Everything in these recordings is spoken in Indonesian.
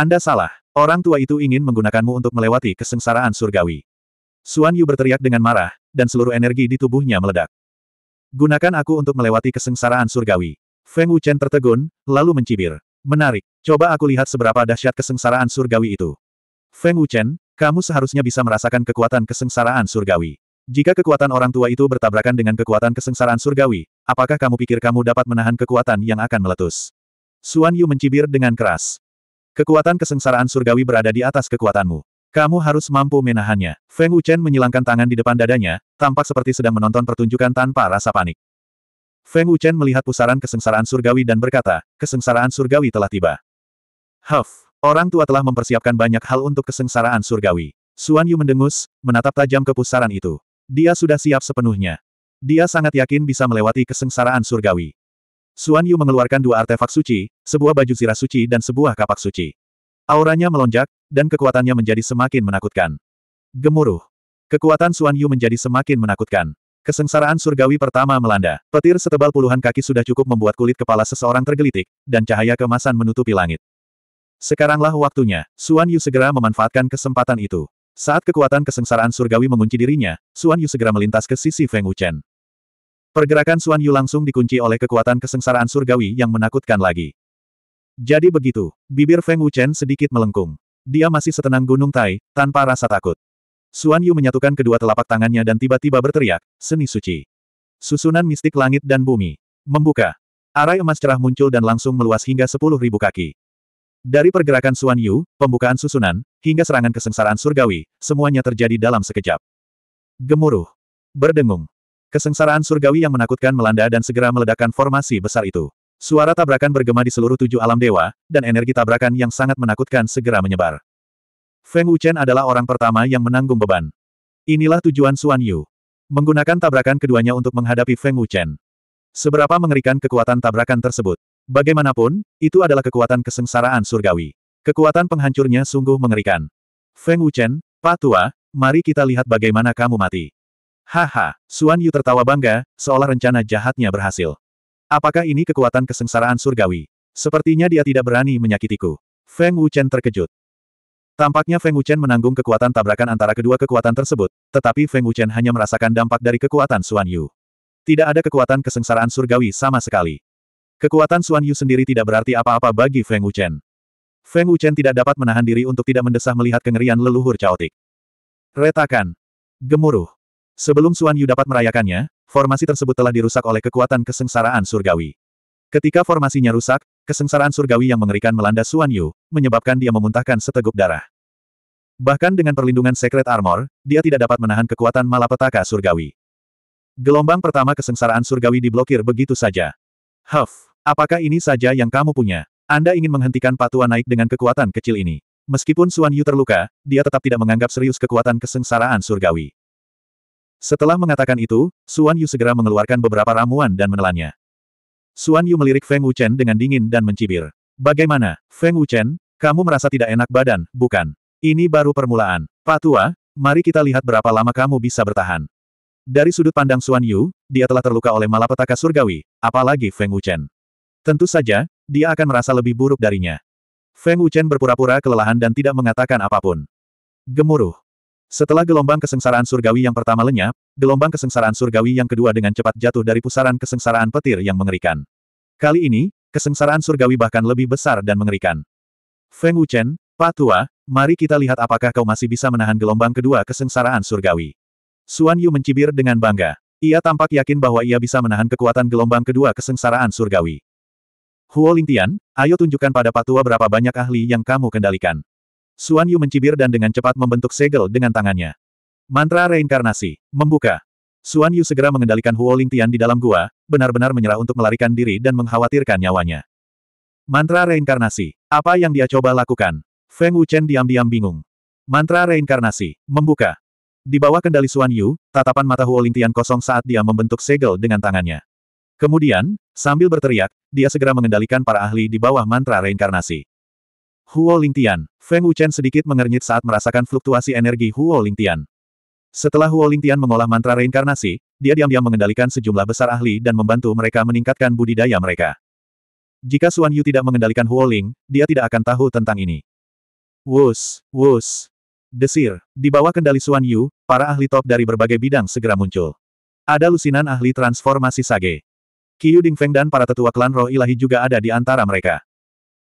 Anda salah. Orang tua itu ingin menggunakanmu untuk melewati kesengsaraan surgawi. Suan Yu berteriak dengan marah, dan seluruh energi di tubuhnya meledak. Gunakan aku untuk melewati kesengsaraan surgawi. Feng Wuchen tertegun, lalu mencibir. Menarik, coba aku lihat seberapa dahsyat kesengsaraan surgawi itu. Feng Wuchen, kamu seharusnya bisa merasakan kekuatan kesengsaraan surgawi. Jika kekuatan orang tua itu bertabrakan dengan kekuatan kesengsaraan surgawi, apakah kamu pikir kamu dapat menahan kekuatan yang akan meletus? Suan Yu mencibir dengan keras. Kekuatan kesengsaraan surgawi berada di atas kekuatanmu. Kamu harus mampu menahannya. Feng Wuchen menyilangkan tangan di depan dadanya, tampak seperti sedang menonton pertunjukan tanpa rasa panik. Feng Wuchen melihat pusaran kesengsaraan surgawi dan berkata, kesengsaraan surgawi telah tiba. Huff, orang tua telah mempersiapkan banyak hal untuk kesengsaraan surgawi. Suan Yu mendengus, menatap tajam ke pusaran itu. Dia sudah siap sepenuhnya. Dia sangat yakin bisa melewati kesengsaraan surgawi. Suan Yu mengeluarkan dua artefak suci, sebuah baju zirah suci dan sebuah kapak suci. Auranya melonjak, dan kekuatannya menjadi semakin menakutkan. Gemuruh. Kekuatan Suan Yu menjadi semakin menakutkan. Kesengsaraan surgawi pertama melanda. Petir setebal puluhan kaki sudah cukup membuat kulit kepala seseorang tergelitik, dan cahaya kemasan menutupi langit. Sekaranglah waktunya, Suan Yu segera memanfaatkan kesempatan itu. Saat kekuatan kesengsaraan surgawi mengunci dirinya, Suan Yu segera melintas ke sisi Feng Wuchen. Pergerakan Xuan Yu langsung dikunci oleh kekuatan kesengsaraan surgawi yang menakutkan lagi. Jadi begitu, bibir Feng Wuchen sedikit melengkung. Dia masih setenang gunung Tai, tanpa rasa takut. Xuan Yu menyatukan kedua telapak tangannya dan tiba-tiba berteriak, seni suci. Susunan mistik langit dan bumi. Membuka. Arai emas cerah muncul dan langsung meluas hingga sepuluh ribu kaki. Dari pergerakan Xuan Yu, pembukaan susunan, hingga serangan kesengsaraan surgawi, semuanya terjadi dalam sekejap. Gemuruh. Berdengung. Kesengsaraan surgawi yang menakutkan melanda dan segera meledakkan formasi besar itu. Suara tabrakan bergema di seluruh tujuh alam dewa, dan energi tabrakan yang sangat menakutkan segera menyebar. Feng Wuchen adalah orang pertama yang menanggung beban. Inilah tujuan Xuan Yu. Menggunakan tabrakan keduanya untuk menghadapi Feng Wuchen. Seberapa mengerikan kekuatan tabrakan tersebut. Bagaimanapun, itu adalah kekuatan kesengsaraan surgawi. Kekuatan penghancurnya sungguh mengerikan. Feng Wuchen, Pak Tua, mari kita lihat bagaimana kamu mati. Haha, Suan Yu tertawa bangga, seolah rencana jahatnya berhasil. Apakah ini kekuatan kesengsaraan surgawi? Sepertinya dia tidak berani menyakitiku. Feng Wuchen terkejut. Tampaknya Feng Wuchen menanggung kekuatan tabrakan antara kedua kekuatan tersebut, tetapi Feng Wuchen hanya merasakan dampak dari kekuatan Suan Yu. Tidak ada kekuatan kesengsaraan surgawi sama sekali. Kekuatan Suan Yu sendiri tidak berarti apa-apa bagi Feng Wuchen. Feng Wuchen tidak dapat menahan diri untuk tidak mendesah melihat kengerian leluhur caotik. Retakan. Gemuruh. Sebelum Suan Yu dapat merayakannya, formasi tersebut telah dirusak oleh kekuatan kesengsaraan surgawi. Ketika formasinya rusak, kesengsaraan surgawi yang mengerikan melanda Suan Yu, menyebabkan dia memuntahkan seteguk darah. Bahkan dengan perlindungan Secret Armor, dia tidak dapat menahan kekuatan malapetaka surgawi. Gelombang pertama kesengsaraan surgawi diblokir begitu saja. Huff, apakah ini saja yang kamu punya? Anda ingin menghentikan patua naik dengan kekuatan kecil ini. Meskipun Suan Yu terluka, dia tetap tidak menganggap serius kekuatan kesengsaraan surgawi. Setelah mengatakan itu, Suan Yu segera mengeluarkan beberapa ramuan dan menelannya. Suan Yu melirik Feng Wuchen dengan dingin dan mencibir. Bagaimana, Feng Wuchen, kamu merasa tidak enak badan, bukan? Ini baru permulaan. Pak Tua, mari kita lihat berapa lama kamu bisa bertahan. Dari sudut pandang Suan Yu, dia telah terluka oleh malapetaka surgawi, apalagi Feng Wuchen. Tentu saja, dia akan merasa lebih buruk darinya. Feng Wuchen berpura-pura kelelahan dan tidak mengatakan apapun. Gemuruh. Setelah gelombang kesengsaraan surgawi yang pertama lenyap, gelombang kesengsaraan surgawi yang kedua dengan cepat jatuh dari pusaran kesengsaraan petir yang mengerikan. Kali ini, kesengsaraan surgawi bahkan lebih besar dan mengerikan. Feng Wuchen, Patua, mari kita lihat apakah kau masih bisa menahan gelombang kedua kesengsaraan surgawi. Suan Yu mencibir dengan bangga. Ia tampak yakin bahwa ia bisa menahan kekuatan gelombang kedua kesengsaraan surgawi. Huo Lingtian, ayo tunjukkan pada Patua berapa banyak ahli yang kamu kendalikan. Suan Yu mencibir dan dengan cepat membentuk segel dengan tangannya. Mantra reinkarnasi. Membuka. Suan Yu segera mengendalikan Huo Lingtian di dalam gua, benar-benar menyerah untuk melarikan diri dan mengkhawatirkan nyawanya. Mantra reinkarnasi. Apa yang dia coba lakukan? Feng Wuchen diam-diam bingung. Mantra reinkarnasi. Membuka. Di bawah kendali Suan Yu, tatapan mata Huo Lingtian kosong saat dia membentuk segel dengan tangannya. Kemudian, sambil berteriak, dia segera mengendalikan para ahli di bawah mantra reinkarnasi. Huo Lingtian. Feng Wuchen sedikit mengernyit saat merasakan fluktuasi energi Huo Lingtian. Setelah Huo Lingtian mengolah mantra reinkarnasi, dia diam-diam mengendalikan sejumlah besar ahli dan membantu mereka meningkatkan budidaya mereka. Jika Suan Yu tidak mengendalikan Huo Ling, dia tidak akan tahu tentang ini. Wus, wus. Desir, di bawah kendali Suan Yu, para ahli top dari berbagai bidang segera muncul. Ada lusinan ahli transformasi sage. Qiu Dingfeng dan para tetua klan roh ilahi juga ada di antara mereka.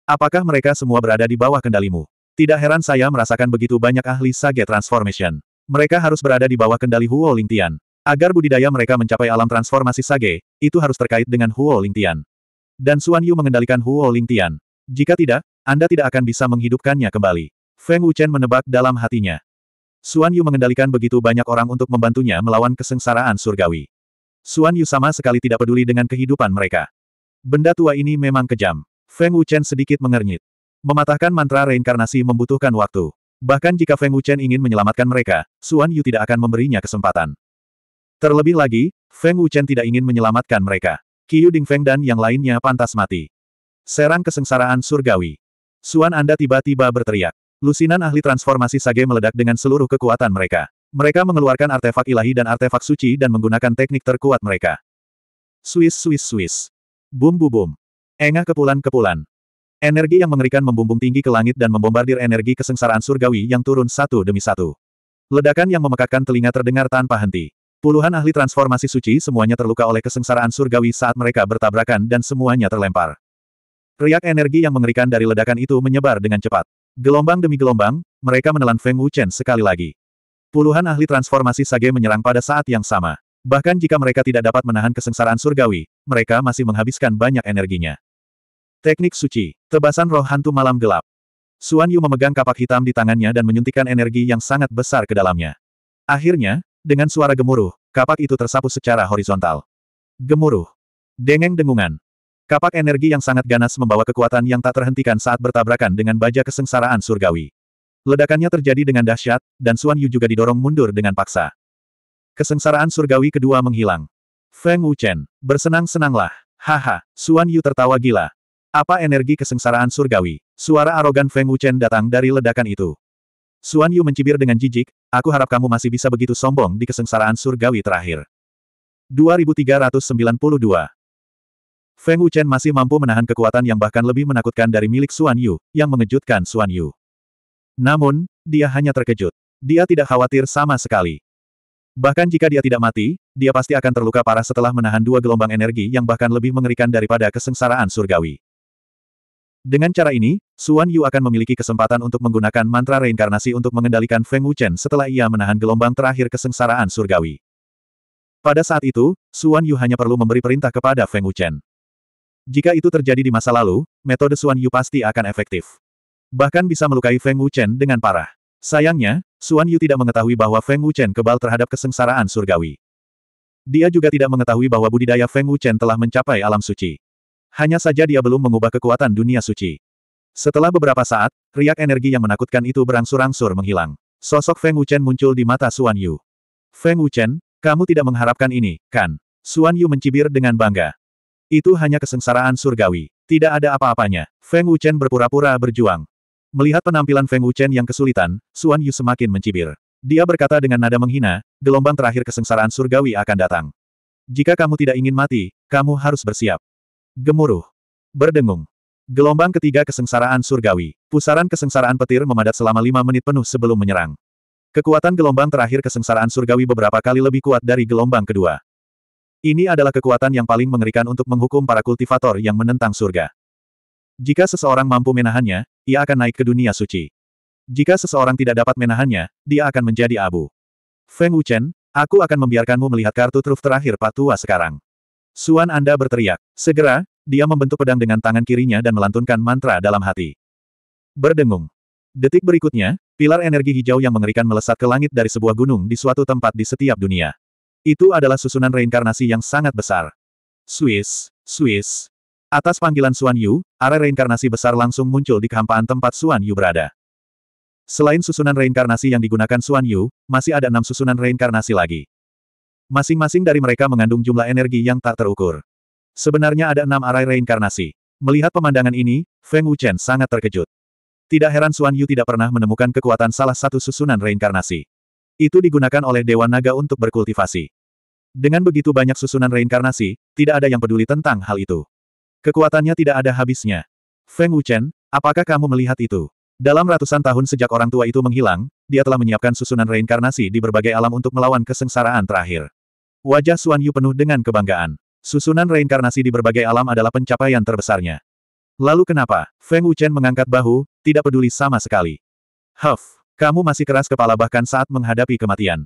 Apakah mereka semua berada di bawah kendalimu? Tidak heran saya merasakan begitu banyak ahli sage transformation. Mereka harus berada di bawah kendali Huo Lingtian. Agar budidaya mereka mencapai alam transformasi sage, itu harus terkait dengan Huo Lingtian. Dan Xuan Yu mengendalikan Huo Lingtian. Jika tidak, Anda tidak akan bisa menghidupkannya kembali. Feng Wuchen menebak dalam hatinya. Xuan Yu mengendalikan begitu banyak orang untuk membantunya melawan kesengsaraan surgawi. Xuan Yu sama sekali tidak peduli dengan kehidupan mereka. Benda tua ini memang kejam. Feng Wuchen sedikit mengernyit. Mematahkan mantra reinkarnasi membutuhkan waktu. Bahkan jika Feng Wuchen ingin menyelamatkan mereka, Xuan Yu tidak akan memberinya kesempatan. Terlebih lagi, Feng Wuchen tidak ingin menyelamatkan mereka. Qiu Feng dan yang lainnya pantas mati. Serang kesengsaraan surgawi. Xuan Anda tiba-tiba berteriak. Lusinan ahli transformasi Sage meledak dengan seluruh kekuatan mereka. Mereka mengeluarkan artefak ilahi dan artefak suci dan menggunakan teknik terkuat mereka. Swiss Swiss Swiss. Bum bum bum. Engah kepulan-kepulan. Energi yang mengerikan membumbung tinggi ke langit dan membombardir energi kesengsaraan surgawi yang turun satu demi satu. Ledakan yang memekakkan telinga terdengar tanpa henti. Puluhan ahli transformasi suci semuanya terluka oleh kesengsaraan surgawi saat mereka bertabrakan dan semuanya terlempar. Riak energi yang mengerikan dari ledakan itu menyebar dengan cepat. Gelombang demi gelombang, mereka menelan Feng Wuchen sekali lagi. Puluhan ahli transformasi Sage menyerang pada saat yang sama. Bahkan jika mereka tidak dapat menahan kesengsaraan surgawi, mereka masih menghabiskan banyak energinya. Teknik suci. Tebasan roh hantu malam gelap. Suan Yu memegang kapak hitam di tangannya dan menyuntikkan energi yang sangat besar ke dalamnya. Akhirnya, dengan suara gemuruh, kapak itu tersapu secara horizontal. Gemuruh. Dengeng dengungan. Kapak energi yang sangat ganas membawa kekuatan yang tak terhentikan saat bertabrakan dengan baja kesengsaraan surgawi. Ledakannya terjadi dengan dahsyat, dan Suan Yu juga didorong mundur dengan paksa. Kesengsaraan surgawi kedua menghilang. Feng Wuchen, bersenang-senanglah. Haha, Suan Yu tertawa gila. Apa energi kesengsaraan surgawi? Suara arogan Feng Wuchen datang dari ledakan itu. Suan Yu mencibir dengan jijik, aku harap kamu masih bisa begitu sombong di kesengsaraan surgawi terakhir. 2392 Feng Wuchen masih mampu menahan kekuatan yang bahkan lebih menakutkan dari milik Suan Yu, yang mengejutkan Suan Yu. Namun, dia hanya terkejut. Dia tidak khawatir sama sekali. Bahkan jika dia tidak mati, dia pasti akan terluka parah setelah menahan dua gelombang energi yang bahkan lebih mengerikan daripada kesengsaraan surgawi. Dengan cara ini, Suan Yu akan memiliki kesempatan untuk menggunakan mantra reinkarnasi untuk mengendalikan Feng Wuchen setelah ia menahan gelombang terakhir kesengsaraan surgawi. Pada saat itu, Suan Yu hanya perlu memberi perintah kepada Feng Wuchen. Jika itu terjadi di masa lalu, metode Suan Yu pasti akan efektif. Bahkan bisa melukai Feng Wuchen dengan parah. Sayangnya, Suan Yu tidak mengetahui bahwa Feng Wuchen kebal terhadap kesengsaraan surgawi. Dia juga tidak mengetahui bahwa budidaya Feng Wuchen telah mencapai alam suci. Hanya saja dia belum mengubah kekuatan dunia suci. Setelah beberapa saat, riak energi yang menakutkan itu berangsur-angsur menghilang. Sosok Feng Wuchen muncul di mata Suan Yu. Feng Wuchen, kamu tidak mengharapkan ini, kan? Suan Yu mencibir dengan bangga. Itu hanya kesengsaraan surgawi. Tidak ada apa-apanya. Feng Wuchen berpura-pura berjuang. Melihat penampilan Feng Wuchen yang kesulitan, Suan Yu semakin mencibir. Dia berkata dengan nada menghina, gelombang terakhir kesengsaraan surgawi akan datang. Jika kamu tidak ingin mati, kamu harus bersiap. Gemuruh. Berdengung. Gelombang ketiga kesengsaraan surgawi. Pusaran kesengsaraan petir memadat selama lima menit penuh sebelum menyerang. Kekuatan gelombang terakhir kesengsaraan surgawi beberapa kali lebih kuat dari gelombang kedua. Ini adalah kekuatan yang paling mengerikan untuk menghukum para kultivator yang menentang surga. Jika seseorang mampu menahannya, ia akan naik ke dunia suci. Jika seseorang tidak dapat menahannya, dia akan menjadi abu. Feng Wuchen, aku akan membiarkanmu melihat kartu truf terakhir Pak sekarang. Suan Anda berteriak. Segera, dia membentuk pedang dengan tangan kirinya dan melantunkan mantra dalam hati. Berdengung. Detik berikutnya, pilar energi hijau yang mengerikan melesat ke langit dari sebuah gunung di suatu tempat di setiap dunia. Itu adalah susunan reinkarnasi yang sangat besar. Swiss, Swiss. Atas panggilan Suan Yu, area reinkarnasi besar langsung muncul di kehampaan tempat Suan Yu berada. Selain susunan reinkarnasi yang digunakan Suan Yu, masih ada enam susunan reinkarnasi lagi. Masing-masing dari mereka mengandung jumlah energi yang tak terukur. Sebenarnya ada enam arai reinkarnasi. Melihat pemandangan ini, Feng Wuchen sangat terkejut. Tidak heran Suan Yu tidak pernah menemukan kekuatan salah satu susunan reinkarnasi. Itu digunakan oleh Dewa Naga untuk berkultivasi. Dengan begitu banyak susunan reinkarnasi, tidak ada yang peduli tentang hal itu. Kekuatannya tidak ada habisnya. Feng Wuchen, apakah kamu melihat itu? Dalam ratusan tahun sejak orang tua itu menghilang, dia telah menyiapkan susunan reinkarnasi di berbagai alam untuk melawan kesengsaraan terakhir. Wajah Suan Yu penuh dengan kebanggaan. Susunan reinkarnasi di berbagai alam adalah pencapaian terbesarnya. Lalu kenapa? Feng Wuchen mengangkat bahu, tidak peduli sama sekali. Huff, kamu masih keras kepala bahkan saat menghadapi kematian.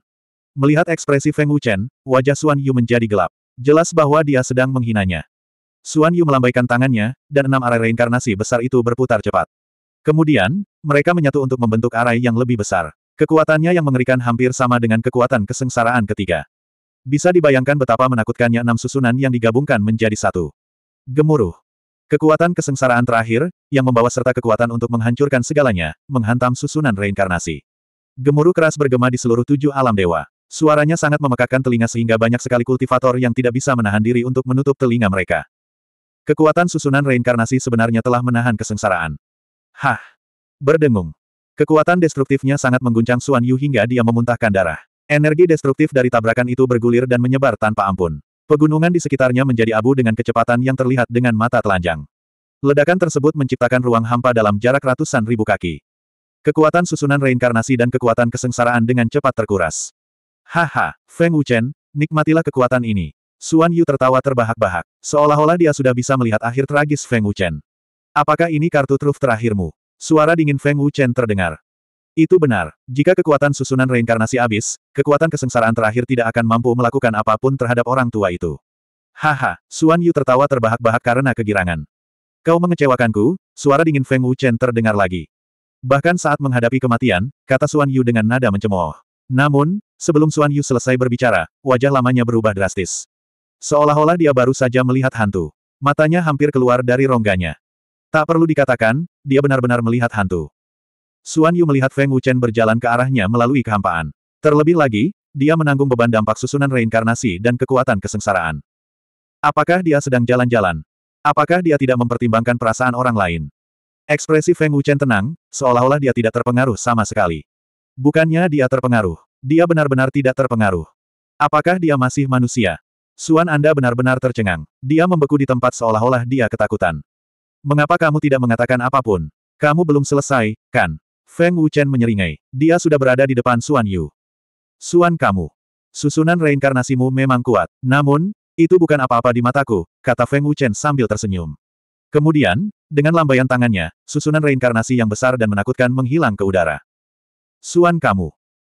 Melihat ekspresi Feng Wuchen, wajah Suan Yu menjadi gelap. Jelas bahwa dia sedang menghinanya. Suan Yu melambaikan tangannya, dan enam arai reinkarnasi besar itu berputar cepat. Kemudian, mereka menyatu untuk membentuk arai yang lebih besar. Kekuatannya yang mengerikan hampir sama dengan kekuatan kesengsaraan ketiga. Bisa dibayangkan betapa menakutkannya enam susunan yang digabungkan menjadi satu. Gemuruh. Kekuatan kesengsaraan terakhir, yang membawa serta kekuatan untuk menghancurkan segalanya, menghantam susunan reinkarnasi. Gemuruh keras bergema di seluruh tujuh alam dewa. Suaranya sangat memekakkan telinga sehingga banyak sekali kultivator yang tidak bisa menahan diri untuk menutup telinga mereka. Kekuatan susunan reinkarnasi sebenarnya telah menahan kesengsaraan. Hah! Berdengung. Kekuatan destruktifnya sangat mengguncang Suan Yu hingga dia memuntahkan darah. Energi destruktif dari tabrakan itu bergulir dan menyebar tanpa ampun. Pegunungan di sekitarnya menjadi abu dengan kecepatan yang terlihat dengan mata telanjang. Ledakan tersebut menciptakan ruang hampa dalam jarak ratusan ribu kaki. Kekuatan susunan reinkarnasi dan kekuatan kesengsaraan dengan cepat terkuras. Haha, Feng Wuchen, nikmatilah kekuatan ini. Suan Yu tertawa terbahak-bahak, seolah-olah dia sudah bisa melihat akhir tragis Feng Wuchen. Apakah ini kartu truf terakhirmu? Suara dingin Feng Wuchen terdengar. Itu benar. Jika kekuatan susunan reinkarnasi habis, kekuatan kesengsaraan terakhir tidak akan mampu melakukan apapun terhadap orang tua itu. Haha, Suan Yu tertawa terbahak-bahak karena kegirangan. Kau mengecewakanku, suara dingin Feng Wuchen terdengar lagi. Bahkan saat menghadapi kematian, kata Suan Yu dengan nada mencemooh. Namun, sebelum Suan Yu selesai berbicara, wajah lamanya berubah drastis. Seolah-olah dia baru saja melihat hantu. Matanya hampir keluar dari rongganya. Tak perlu dikatakan, dia benar-benar melihat hantu. Suan Yu melihat Feng Wuchen berjalan ke arahnya melalui kehampaan. Terlebih lagi, dia menanggung beban dampak susunan reinkarnasi dan kekuatan kesengsaraan. Apakah dia sedang jalan-jalan? Apakah dia tidak mempertimbangkan perasaan orang lain? Ekspresi Feng Wuchen tenang, seolah-olah dia tidak terpengaruh sama sekali. Bukannya dia terpengaruh. Dia benar-benar tidak terpengaruh. Apakah dia masih manusia? Suan Anda benar-benar tercengang. Dia membeku di tempat seolah-olah dia ketakutan. Mengapa kamu tidak mengatakan apapun? Kamu belum selesai, kan? Feng Wuchen menyeringai. Dia sudah berada di depan Suan Yu. Suan kamu. Susunan reinkarnasimu memang kuat. Namun, itu bukan apa-apa di mataku, kata Feng Wuchen sambil tersenyum. Kemudian, dengan lambaian tangannya, susunan reinkarnasi yang besar dan menakutkan menghilang ke udara. Suan kamu.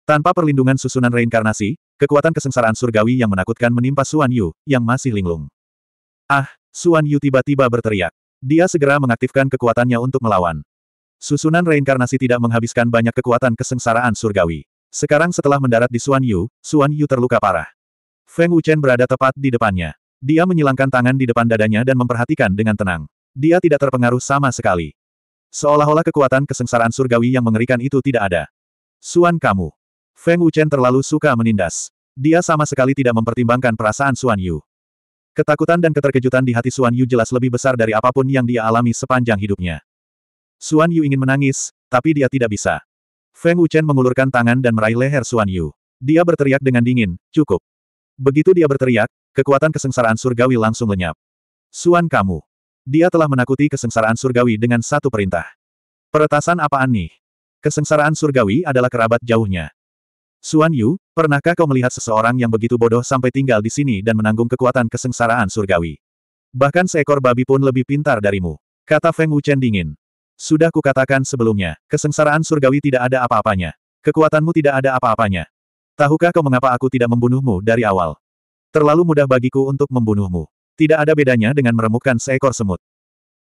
Tanpa perlindungan susunan reinkarnasi, kekuatan kesengsaraan surgawi yang menakutkan menimpa Suan Yu, yang masih linglung. Ah, Suan Yu tiba-tiba berteriak. Dia segera mengaktifkan kekuatannya untuk melawan. Susunan reinkarnasi tidak menghabiskan banyak kekuatan kesengsaraan surgawi. Sekarang setelah mendarat di Suan Yu, Suan Yu terluka parah. Feng Wuchen berada tepat di depannya. Dia menyilangkan tangan di depan dadanya dan memperhatikan dengan tenang. Dia tidak terpengaruh sama sekali. Seolah-olah kekuatan kesengsaraan surgawi yang mengerikan itu tidak ada. Suan kamu. Feng Wuchen terlalu suka menindas. Dia sama sekali tidak mempertimbangkan perasaan Suan Yu. Ketakutan dan keterkejutan di hati Suan Yu jelas lebih besar dari apapun yang dia alami sepanjang hidupnya. Suan Yu ingin menangis, tapi dia tidak bisa. Feng Wuchen mengulurkan tangan dan meraih leher Suan Yu. Dia berteriak dengan dingin, cukup. Begitu dia berteriak, kekuatan kesengsaraan surgawi langsung lenyap. Suan kamu. Dia telah menakuti kesengsaraan surgawi dengan satu perintah. Peretasan apaan nih? Kesengsaraan surgawi adalah kerabat jauhnya. Suan Yu, pernahkah kau melihat seseorang yang begitu bodoh sampai tinggal di sini dan menanggung kekuatan kesengsaraan surgawi? Bahkan seekor babi pun lebih pintar darimu. Kata Feng Wuchen dingin. Sudah kukatakan sebelumnya, kesengsaraan surgawi tidak ada apa-apanya. Kekuatanmu tidak ada apa-apanya. Tahukah kau mengapa aku tidak membunuhmu dari awal? Terlalu mudah bagiku untuk membunuhmu. Tidak ada bedanya dengan meremukkan seekor semut.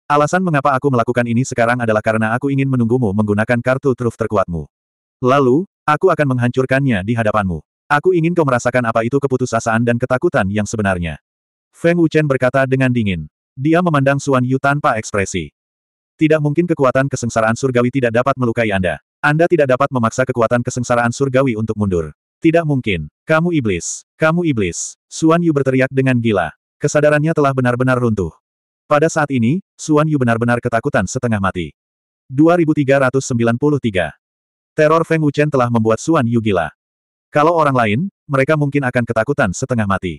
Alasan mengapa aku melakukan ini sekarang adalah karena aku ingin menunggumu menggunakan kartu truf terkuatmu. Lalu, aku akan menghancurkannya di hadapanmu. Aku ingin kau merasakan apa itu keputusasaan dan ketakutan yang sebenarnya. Feng Wuchen berkata dengan dingin. Dia memandang Suan Yu tanpa ekspresi. Tidak mungkin kekuatan kesengsaraan surgawi tidak dapat melukai Anda. Anda tidak dapat memaksa kekuatan kesengsaraan surgawi untuk mundur. Tidak mungkin. Kamu iblis. Kamu iblis. Suan Yu berteriak dengan gila. Kesadarannya telah benar-benar runtuh. Pada saat ini, Suan Yu benar-benar ketakutan setengah mati. 2393. Teror Feng Wuchen telah membuat Suan Yu gila. Kalau orang lain, mereka mungkin akan ketakutan setengah mati.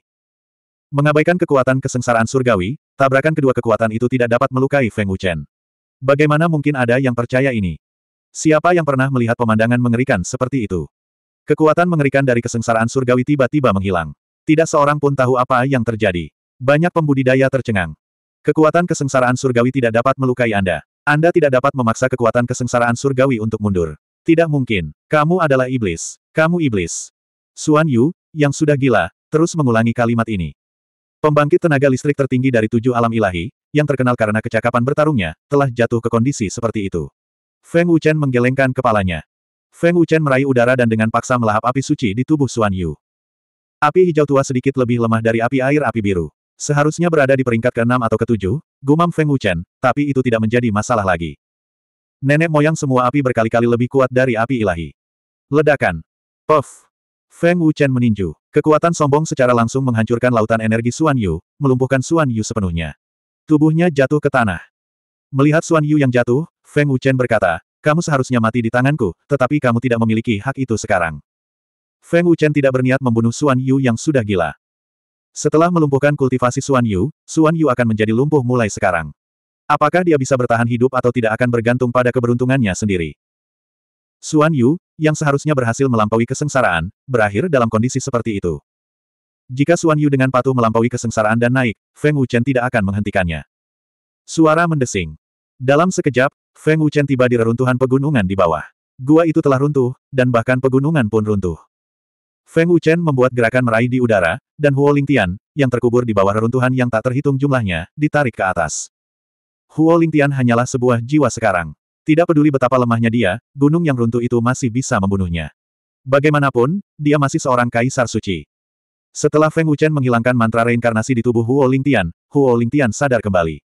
Mengabaikan kekuatan kesengsaraan surgawi, tabrakan kedua kekuatan itu tidak dapat melukai Feng Wuchen. Bagaimana mungkin ada yang percaya ini? Siapa yang pernah melihat pemandangan mengerikan seperti itu? Kekuatan mengerikan dari kesengsaraan surgawi tiba-tiba menghilang. Tidak seorang pun tahu apa yang terjadi. Banyak pembudidaya tercengang. Kekuatan kesengsaraan surgawi tidak dapat melukai Anda. Anda tidak dapat memaksa kekuatan kesengsaraan surgawi untuk mundur. Tidak mungkin. Kamu adalah iblis. Kamu iblis. Suan Yu, yang sudah gila, terus mengulangi kalimat ini. Pembangkit tenaga listrik tertinggi dari tujuh alam ilahi, yang terkenal karena kecakapan bertarungnya, telah jatuh ke kondisi seperti itu. Feng Wuchen menggelengkan kepalanya. Feng Wuchen meraih udara dan dengan paksa melahap api suci di tubuh Xuan Yu. Api hijau tua sedikit lebih lemah dari api air api biru. Seharusnya berada di peringkat ke-6 atau ke-7, gumam Feng Wuchen, tapi itu tidak menjadi masalah lagi. Nenek moyang semua api berkali-kali lebih kuat dari api ilahi. Ledakan. Puff. Feng Wuchen meninju. Kekuatan sombong secara langsung menghancurkan lautan energi Xuan Yu, melumpuhkan Xuan Yu sepenuhnya. Tubuhnya jatuh ke tanah. Melihat Xuan Yu yang jatuh, Feng Wuchen berkata, kamu seharusnya mati di tanganku, tetapi kamu tidak memiliki hak itu sekarang. Feng Wuchen tidak berniat membunuh Xuan Yu yang sudah gila. Setelah melumpuhkan kultivasi Xuan Yu, Xuan Yu akan menjadi lumpuh mulai sekarang. Apakah dia bisa bertahan hidup atau tidak akan bergantung pada keberuntungannya sendiri. Xuan Yu, yang seharusnya berhasil melampaui kesengsaraan, berakhir dalam kondisi seperti itu. Jika Xuan Yu dengan patuh melampaui kesengsaraan dan naik, Feng Wuchen tidak akan menghentikannya. Suara mendesing. Dalam sekejap, Feng Wuchen tiba di reruntuhan pegunungan di bawah. Gua itu telah runtuh, dan bahkan pegunungan pun runtuh. Feng Wuchen membuat gerakan meraih di udara, dan Huo Lingtian, yang terkubur di bawah reruntuhan yang tak terhitung jumlahnya, ditarik ke atas. Huo Lingtian hanyalah sebuah jiwa sekarang. Tidak peduli betapa lemahnya dia, gunung yang runtuh itu masih bisa membunuhnya. Bagaimanapun, dia masih seorang kaisar suci. Setelah Feng Wuchen menghilangkan mantra reinkarnasi di tubuh Huo Lingtian, Huo Lingtian sadar kembali.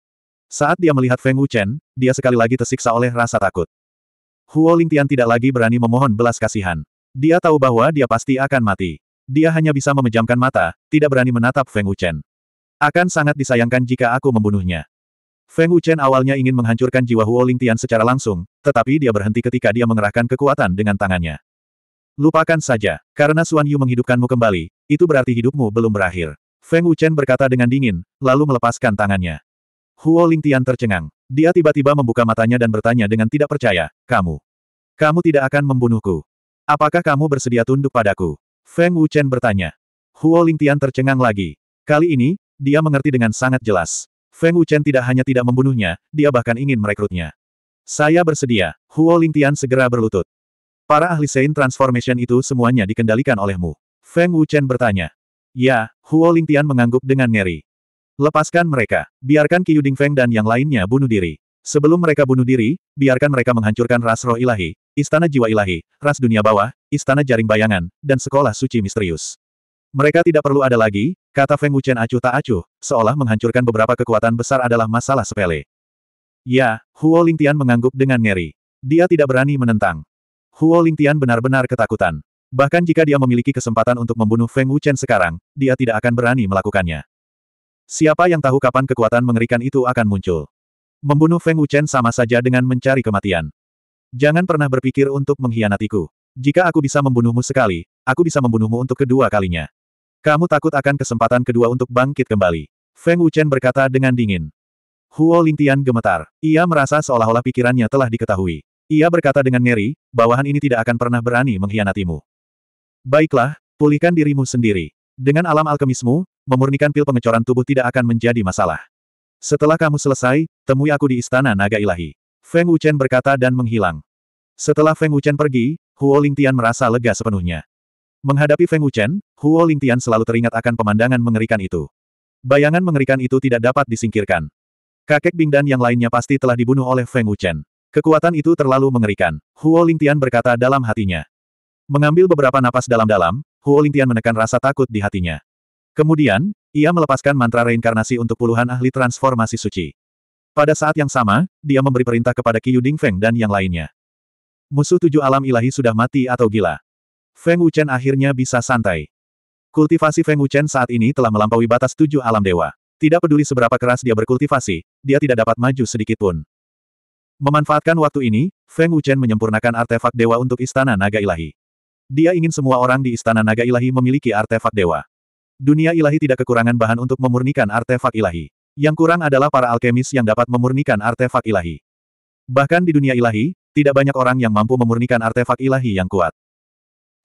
Saat dia melihat Feng Wuchen, dia sekali lagi tersiksa oleh rasa takut. Huo Lingtian tidak lagi berani memohon belas kasihan. Dia tahu bahwa dia pasti akan mati. Dia hanya bisa memejamkan mata, tidak berani menatap Feng Wuchen. Akan sangat disayangkan jika aku membunuhnya. Feng Wuchen awalnya ingin menghancurkan jiwa Huo Lingtian secara langsung, tetapi dia berhenti ketika dia mengerahkan kekuatan dengan tangannya. Lupakan saja, karena Suan Yu menghidupkanmu kembali, itu berarti hidupmu belum berakhir. Feng Wuchen berkata dengan dingin, lalu melepaskan tangannya. Huo Lingtian tercengang. Dia tiba-tiba membuka matanya dan bertanya dengan tidak percaya, kamu. Kamu tidak akan membunuhku. Apakah kamu bersedia tunduk padaku? Feng Wuchen bertanya. Huo Lingtian tercengang lagi. Kali ini, dia mengerti dengan sangat jelas. Feng Wuchen tidak hanya tidak membunuhnya, dia bahkan ingin merekrutnya. Saya bersedia. Huo Lingtian segera berlutut. Para ahli Saint Transformation itu semuanya dikendalikan olehmu. Feng Wuchen bertanya. Ya, Huo Lingtian mengangguk dengan ngeri. Lepaskan mereka. Biarkan Qiu Feng dan yang lainnya bunuh diri. Sebelum mereka bunuh diri, biarkan mereka menghancurkan ras roh ilahi, istana jiwa ilahi, ras dunia bawah, istana jaring bayangan, dan sekolah suci misterius. Mereka tidak perlu ada lagi, kata Feng Wuchen acuh tak acuh, seolah menghancurkan beberapa kekuatan besar adalah masalah sepele. Ya, Huo Lingtian mengangguk dengan ngeri. Dia tidak berani menentang. Huo Lingtian benar-benar ketakutan. Bahkan jika dia memiliki kesempatan untuk membunuh Feng Wuchen sekarang, dia tidak akan berani melakukannya. Siapa yang tahu kapan kekuatan mengerikan itu akan muncul. Membunuh Feng Wuchen sama saja dengan mencari kematian. Jangan pernah berpikir untuk mengkhianatiku. Jika aku bisa membunuhmu sekali, aku bisa membunuhmu untuk kedua kalinya. Kamu takut akan kesempatan kedua untuk bangkit kembali. Feng Wuchen berkata dengan dingin. Huo Lingtian gemetar. Ia merasa seolah-olah pikirannya telah diketahui. Ia berkata dengan ngeri, bawahan ini tidak akan pernah berani mengkhianatimu. Baiklah, pulihkan dirimu sendiri. Dengan alam alkemismu, memurnikan pil pengecoran tubuh tidak akan menjadi masalah. Setelah kamu selesai, temui aku di Istana Naga Ilahi. Feng Wuchen berkata dan menghilang. Setelah Feng Wuchen pergi, Huo Lingtian merasa lega sepenuhnya. Menghadapi Feng Wuchen, Huo Lingtian selalu teringat akan pemandangan mengerikan itu. Bayangan mengerikan itu tidak dapat disingkirkan. Kakek Bing dan yang lainnya pasti telah dibunuh oleh Feng Wuchen. Kekuatan itu terlalu mengerikan, Huo Lingtian berkata dalam hatinya. Mengambil beberapa napas dalam-dalam, Huo Lingtian menekan rasa takut di hatinya. Kemudian, ia melepaskan mantra reinkarnasi untuk puluhan ahli transformasi suci. Pada saat yang sama, dia memberi perintah kepada Qiu Feng dan yang lainnya. Musuh tujuh alam ilahi sudah mati atau gila. Feng Wuchen akhirnya bisa santai. Kultivasi Feng Wuchen saat ini telah melampaui batas tujuh alam dewa. Tidak peduli seberapa keras dia berkultivasi, dia tidak dapat maju sedikit pun. Memanfaatkan waktu ini, Feng Wuchen menyempurnakan artefak dewa untuk Istana Naga Ilahi. Dia ingin semua orang di Istana Naga Ilahi memiliki artefak dewa. Dunia ilahi tidak kekurangan bahan untuk memurnikan artefak ilahi. Yang kurang adalah para alkemis yang dapat memurnikan artefak ilahi. Bahkan di dunia ilahi, tidak banyak orang yang mampu memurnikan artefak ilahi yang kuat.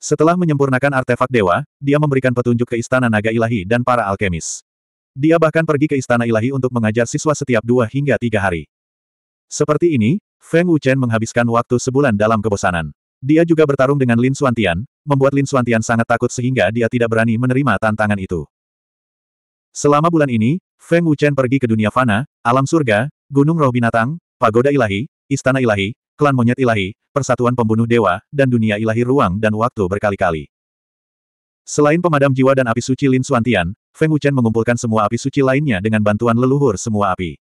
Setelah menyempurnakan artefak dewa, dia memberikan petunjuk ke Istana Naga Ilahi dan para alkemis. Dia bahkan pergi ke Istana Ilahi untuk mengajar siswa setiap dua hingga tiga hari. Seperti ini, Feng Wuchen menghabiskan waktu sebulan dalam kebosanan. Dia juga bertarung dengan Lin Suantian, membuat Lin Suantian sangat takut sehingga dia tidak berani menerima tantangan itu. Selama bulan ini, Feng Wuchen pergi ke dunia fana, alam surga, gunung roh binatang, pagoda ilahi, istana ilahi, klan monyet ilahi, persatuan pembunuh dewa, dan dunia ilahi ruang dan waktu berkali-kali. Selain pemadam jiwa dan api suci Lin Suantian, Feng Wuchen mengumpulkan semua api suci lainnya dengan bantuan leluhur semua api.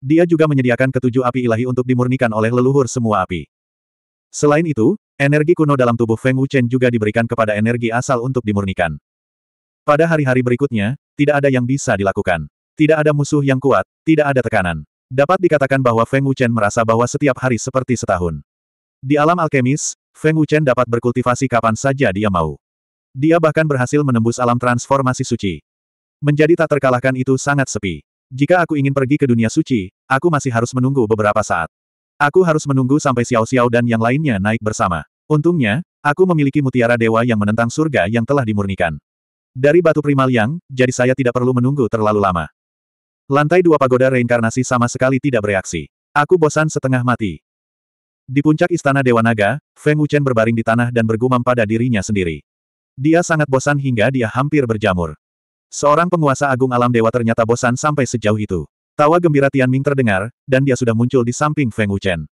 Dia juga menyediakan ketujuh api ilahi untuk dimurnikan oleh leluhur semua api. Selain itu, energi kuno dalam tubuh Feng Wuchen juga diberikan kepada energi asal untuk dimurnikan. Pada hari-hari berikutnya, tidak ada yang bisa dilakukan. Tidak ada musuh yang kuat, tidak ada tekanan. Dapat dikatakan bahwa Feng Wuchen merasa bahwa setiap hari seperti setahun. Di alam alkemis, Feng Wuchen dapat berkultivasi kapan saja dia mau. Dia bahkan berhasil menembus alam transformasi suci. Menjadi tak terkalahkan itu sangat sepi. Jika aku ingin pergi ke dunia suci, aku masih harus menunggu beberapa saat. Aku harus menunggu sampai Xiao Xiao dan yang lainnya naik bersama. Untungnya, aku memiliki mutiara dewa yang menentang surga yang telah dimurnikan. Dari batu primal yang, jadi saya tidak perlu menunggu terlalu lama. Lantai dua pagoda reinkarnasi sama sekali tidak bereaksi. Aku bosan setengah mati. Di puncak istana Dewa Naga, Feng Wuchen berbaring di tanah dan bergumam pada dirinya sendiri. Dia sangat bosan hingga dia hampir berjamur. Seorang penguasa agung alam dewa ternyata bosan sampai sejauh itu. Tawa gembira Tian Ming terdengar, dan dia sudah muncul di samping Feng Wuchen.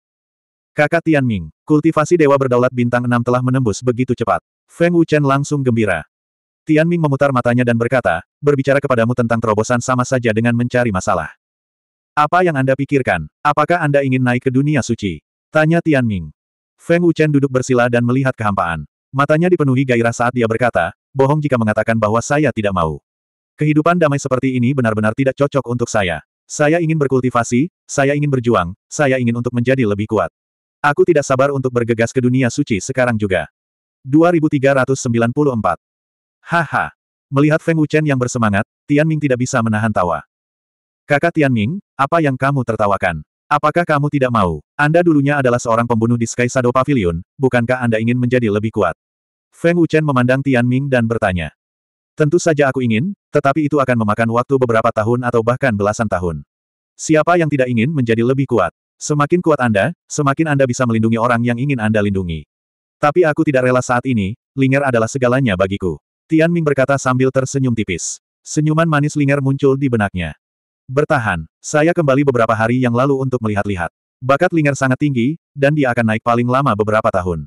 Kakak Tian Ming, kultivasi dewa berdaulat bintang enam telah menembus begitu cepat. Feng Wuchen langsung gembira. Tian Ming memutar matanya dan berkata, berbicara kepadamu tentang terobosan sama saja dengan mencari masalah. Apa yang Anda pikirkan? Apakah Anda ingin naik ke dunia suci? Tanya Tian Ming. Feng Wuchen duduk bersila dan melihat kehampaan. Matanya dipenuhi gairah saat dia berkata, bohong jika mengatakan bahwa saya tidak mau. Kehidupan damai seperti ini benar-benar tidak cocok untuk saya. Saya ingin berkultivasi, saya ingin berjuang, saya ingin untuk menjadi lebih kuat. Aku tidak sabar untuk bergegas ke dunia suci sekarang juga. 2394. Haha. Melihat Feng Wuchen yang bersemangat, Tian Ming tidak bisa menahan tawa. Kakak Tian Ming, apa yang kamu tertawakan? Apakah kamu tidak mau? Anda dulunya adalah seorang pembunuh di Sky Shadow Pavilion, bukankah Anda ingin menjadi lebih kuat? Feng Wuchen memandang Tian Ming dan bertanya. Tentu saja aku ingin, tetapi itu akan memakan waktu beberapa tahun atau bahkan belasan tahun. Siapa yang tidak ingin menjadi lebih kuat? Semakin kuat Anda, semakin Anda bisa melindungi orang yang ingin Anda lindungi. Tapi aku tidak rela saat ini, Linger adalah segalanya bagiku. Tian Ming berkata sambil tersenyum tipis. Senyuman manis Linger muncul di benaknya. Bertahan, saya kembali beberapa hari yang lalu untuk melihat-lihat. Bakat Linger sangat tinggi, dan dia akan naik paling lama beberapa tahun.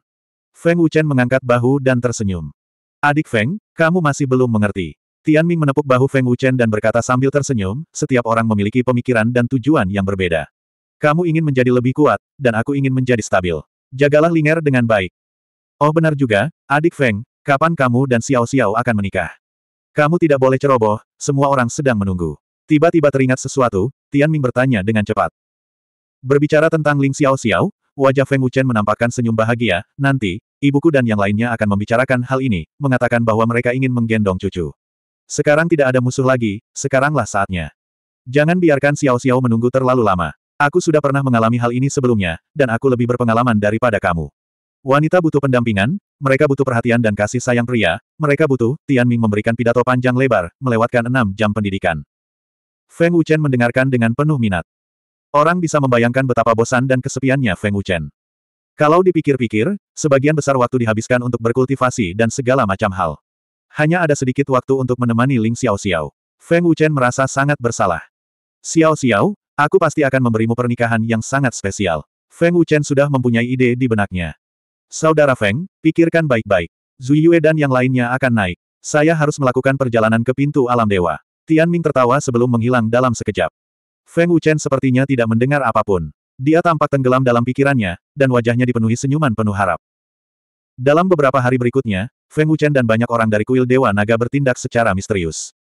Feng Wuchen mengangkat bahu dan tersenyum. Adik Feng, kamu masih belum mengerti. Tian Ming menepuk bahu Feng Wuchen dan berkata sambil tersenyum, setiap orang memiliki pemikiran dan tujuan yang berbeda. Kamu ingin menjadi lebih kuat, dan aku ingin menjadi stabil. Jagalah Linger dengan baik. Oh benar juga, adik Feng, kapan kamu dan Xiao Xiao akan menikah? Kamu tidak boleh ceroboh, semua orang sedang menunggu. Tiba-tiba teringat sesuatu, Tian Ming bertanya dengan cepat. Berbicara tentang Ling Xiao Xiao, Wajah Feng Wuchen menampakkan senyum bahagia, nanti, ibuku dan yang lainnya akan membicarakan hal ini, mengatakan bahwa mereka ingin menggendong cucu. Sekarang tidak ada musuh lagi, sekaranglah saatnya. Jangan biarkan Xiao Xiao menunggu terlalu lama. Aku sudah pernah mengalami hal ini sebelumnya, dan aku lebih berpengalaman daripada kamu. Wanita butuh pendampingan, mereka butuh perhatian dan kasih sayang pria, mereka butuh, Tian Ming memberikan pidato panjang lebar, melewatkan enam jam pendidikan. Feng Wuchen mendengarkan dengan penuh minat. Orang bisa membayangkan betapa bosan dan kesepiannya Feng Wuchen. Kalau dipikir-pikir, sebagian besar waktu dihabiskan untuk berkultivasi dan segala macam hal. Hanya ada sedikit waktu untuk menemani Ling Xiao Xiao. Feng Wuchen merasa sangat bersalah. Xiao Xiao, aku pasti akan memberimu pernikahan yang sangat spesial. Feng Wuchen sudah mempunyai ide di benaknya. Saudara Feng, pikirkan baik-baik. Zhu Yue dan yang lainnya akan naik. Saya harus melakukan perjalanan ke pintu alam dewa. Tian Ming tertawa sebelum menghilang dalam sekejap. Feng Wuchen sepertinya tidak mendengar apapun. Dia tampak tenggelam dalam pikirannya, dan wajahnya dipenuhi senyuman penuh harap. Dalam beberapa hari berikutnya, Feng Wuchen dan banyak orang dari kuil Dewa Naga bertindak secara misterius.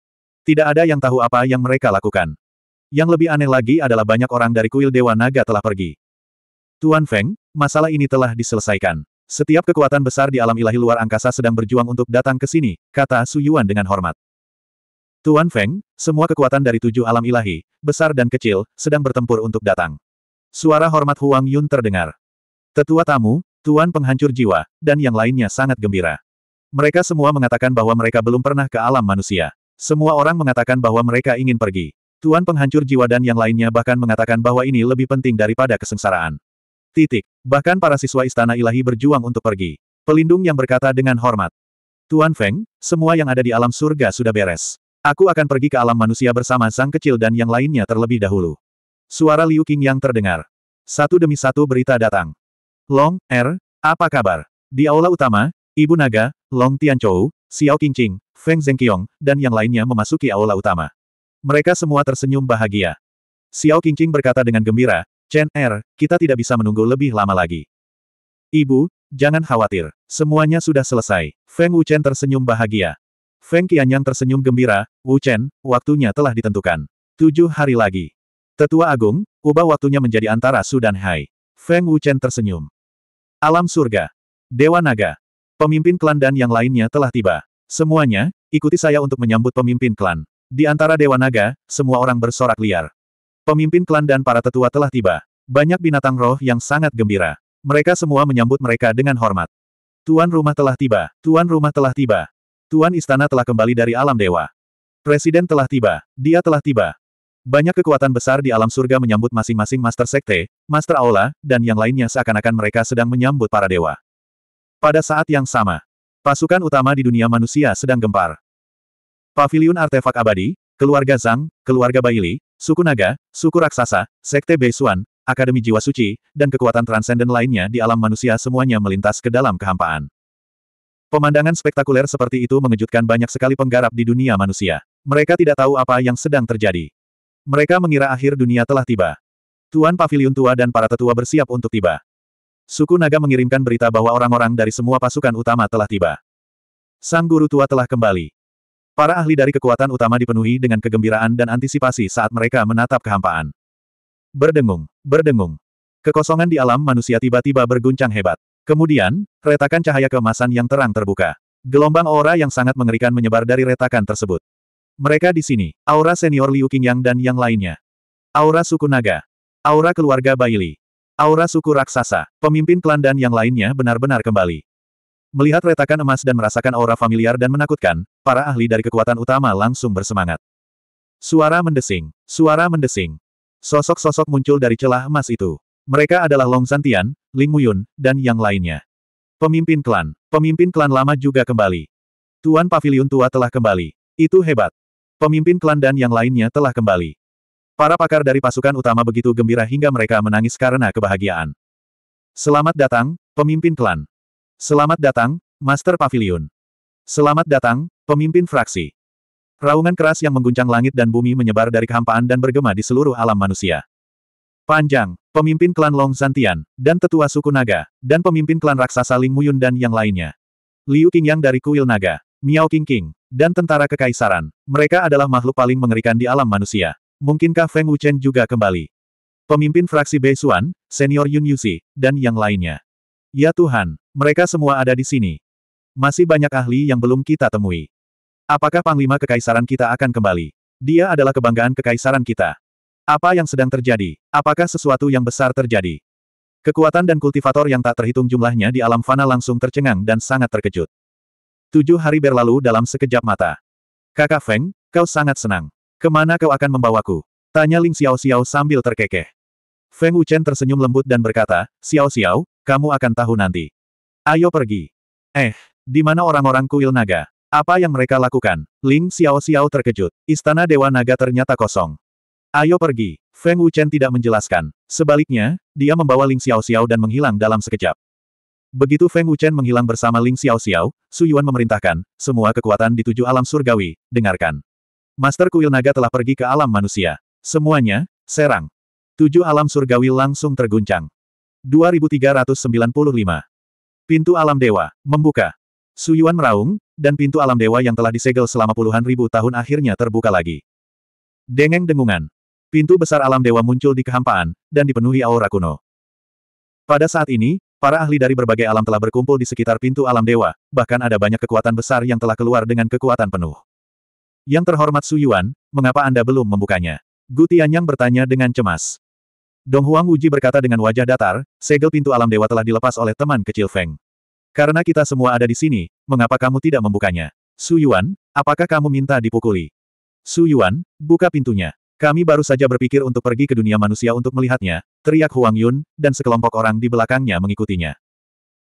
Tidak ada yang tahu apa yang mereka lakukan. Yang lebih aneh lagi adalah banyak orang dari kuil Dewa Naga telah pergi. Tuan Feng, masalah ini telah diselesaikan. Setiap kekuatan besar di alam ilahi luar angkasa sedang berjuang untuk datang ke sini, kata Su Yuan dengan hormat. Tuan Feng, semua kekuatan dari tujuh alam ilahi, besar dan kecil, sedang bertempur untuk datang. Suara hormat Huang Yun terdengar. Tetua tamu, Tuan penghancur jiwa, dan yang lainnya sangat gembira. Mereka semua mengatakan bahwa mereka belum pernah ke alam manusia. Semua orang mengatakan bahwa mereka ingin pergi. Tuan penghancur jiwa dan yang lainnya bahkan mengatakan bahwa ini lebih penting daripada kesengsaraan. Titik. Bahkan para siswa istana ilahi berjuang untuk pergi. Pelindung yang berkata dengan hormat. Tuan Feng, semua yang ada di alam surga sudah beres. Aku akan pergi ke alam manusia bersama sang kecil dan yang lainnya terlebih dahulu. Suara Liu King yang terdengar. Satu demi satu berita datang. Long, Er, apa kabar? Di aula utama, Ibu Naga, Long Tianchou, Xiao Qingqing, Feng Zhengqiong, dan yang lainnya memasuki aula utama. Mereka semua tersenyum bahagia. Xiao Qingqing berkata dengan gembira, Chen Er, kita tidak bisa menunggu lebih lama lagi. Ibu, jangan khawatir, semuanya sudah selesai. Feng Wuchen tersenyum bahagia. Feng Qianyang tersenyum gembira, Wu Chen, waktunya telah ditentukan. Tujuh hari lagi. Tetua Agung, ubah waktunya menjadi antara Su dan Hai. Feng Wu Chen tersenyum. Alam surga. Dewa Naga. Pemimpin klan dan yang lainnya telah tiba. Semuanya, ikuti saya untuk menyambut pemimpin klan. Di antara Dewa Naga, semua orang bersorak liar. Pemimpin klan dan para tetua telah tiba. Banyak binatang roh yang sangat gembira. Mereka semua menyambut mereka dengan hormat. Tuan rumah telah tiba, tuan rumah telah tiba, Tuan Istana telah kembali dari alam dewa. Presiden telah tiba, dia telah tiba. Banyak kekuatan besar di alam surga menyambut masing-masing Master Sekte, Master Aula, dan yang lainnya seakan-akan mereka sedang menyambut para dewa. Pada saat yang sama, pasukan utama di dunia manusia sedang gempar. Paviliun Artefak Abadi, keluarga Zhang, keluarga Baili, suku Naga, suku Raksasa, Sekte Beisuan, Akademi Jiwa Suci, dan kekuatan transenden lainnya di alam manusia semuanya melintas ke dalam kehampaan. Pemandangan spektakuler seperti itu mengejutkan banyak sekali penggarap di dunia manusia. Mereka tidak tahu apa yang sedang terjadi. Mereka mengira akhir dunia telah tiba. Tuan Paviliun Tua dan para tetua bersiap untuk tiba. Suku Naga mengirimkan berita bahwa orang-orang dari semua pasukan utama telah tiba. Sang Guru Tua telah kembali. Para ahli dari kekuatan utama dipenuhi dengan kegembiraan dan antisipasi saat mereka menatap kehampaan. Berdengung, berdengung. Kekosongan di alam manusia tiba-tiba berguncang hebat. Kemudian, retakan cahaya kemasan yang terang terbuka. Gelombang aura yang sangat mengerikan menyebar dari retakan tersebut. Mereka di sini, aura senior Liu Qingyang dan yang lainnya. Aura suku naga. Aura keluarga Baili. Aura suku raksasa, pemimpin klan dan yang lainnya benar-benar kembali. Melihat retakan emas dan merasakan aura familiar dan menakutkan, para ahli dari kekuatan utama langsung bersemangat. Suara mendesing, suara mendesing. Sosok-sosok muncul dari celah emas itu. Mereka adalah Long Santian, Ling Muyun, dan yang lainnya. Pemimpin klan. Pemimpin klan lama juga kembali. Tuan Pavilion Tua telah kembali. Itu hebat. Pemimpin klan dan yang lainnya telah kembali. Para pakar dari pasukan utama begitu gembira hingga mereka menangis karena kebahagiaan. Selamat datang, pemimpin klan. Selamat datang, Master Pavilion. Selamat datang, pemimpin fraksi. Raungan keras yang mengguncang langit dan bumi menyebar dari kehampaan dan bergema di seluruh alam manusia. Panjang, pemimpin klan Long Zantian, dan tetua suku Naga, dan pemimpin klan raksasa Ling Muyun dan yang lainnya. Liu Qingyang dari kuil Naga, Miao Qingqing, dan tentara kekaisaran, mereka adalah makhluk paling mengerikan di alam manusia. Mungkinkah Feng Wuchen juga kembali? Pemimpin fraksi Bei Xuan, senior Yun Yuzi, dan yang lainnya. Ya Tuhan, mereka semua ada di sini. Masih banyak ahli yang belum kita temui. Apakah Panglima Kekaisaran kita akan kembali? Dia adalah kebanggaan kekaisaran kita. Apa yang sedang terjadi? Apakah sesuatu yang besar terjadi? Kekuatan dan kultivator yang tak terhitung jumlahnya di alam fana langsung tercengang dan sangat terkejut. Tujuh hari berlalu dalam sekejap mata. Kakak Feng, kau sangat senang. Kemana kau akan membawaku? Tanya Ling Xiao Xiao sambil terkekeh. Feng Wuchen tersenyum lembut dan berkata, Xiao Xiao, kamu akan tahu nanti. Ayo pergi. Eh, di mana orang-orang kuil naga? Apa yang mereka lakukan? Ling Xiao Xiao terkejut. Istana Dewa Naga ternyata kosong. Ayo pergi. Feng Wuchen tidak menjelaskan. Sebaliknya, dia membawa Ling Xiao Xiao dan menghilang dalam sekejap. Begitu Feng Wuchen menghilang bersama Ling Xiao Xiao, Su Yuan memerintahkan, semua kekuatan di tujuh alam surgawi, dengarkan. Master Kuil Naga telah pergi ke alam manusia. Semuanya, serang. Tujuh alam surgawi langsung terguncang. 2395. Pintu alam dewa, membuka. Su Yuan meraung, dan pintu alam dewa yang telah disegel selama puluhan ribu tahun akhirnya terbuka lagi. Dengeng dengungan. Pintu besar alam dewa muncul di kehampaan, dan dipenuhi aura kuno. Pada saat ini, para ahli dari berbagai alam telah berkumpul di sekitar pintu alam dewa, bahkan ada banyak kekuatan besar yang telah keluar dengan kekuatan penuh. Yang terhormat Su Yuan, mengapa Anda belum membukanya? Gu Tianyang bertanya dengan cemas. Dong Huang Wuji berkata dengan wajah datar, segel pintu alam dewa telah dilepas oleh teman kecil Feng. Karena kita semua ada di sini, mengapa kamu tidak membukanya? Su Yuan, apakah kamu minta dipukuli? Su Yuan, buka pintunya. Kami baru saja berpikir untuk pergi ke dunia manusia untuk melihatnya, teriak Huang Yun, dan sekelompok orang di belakangnya mengikutinya.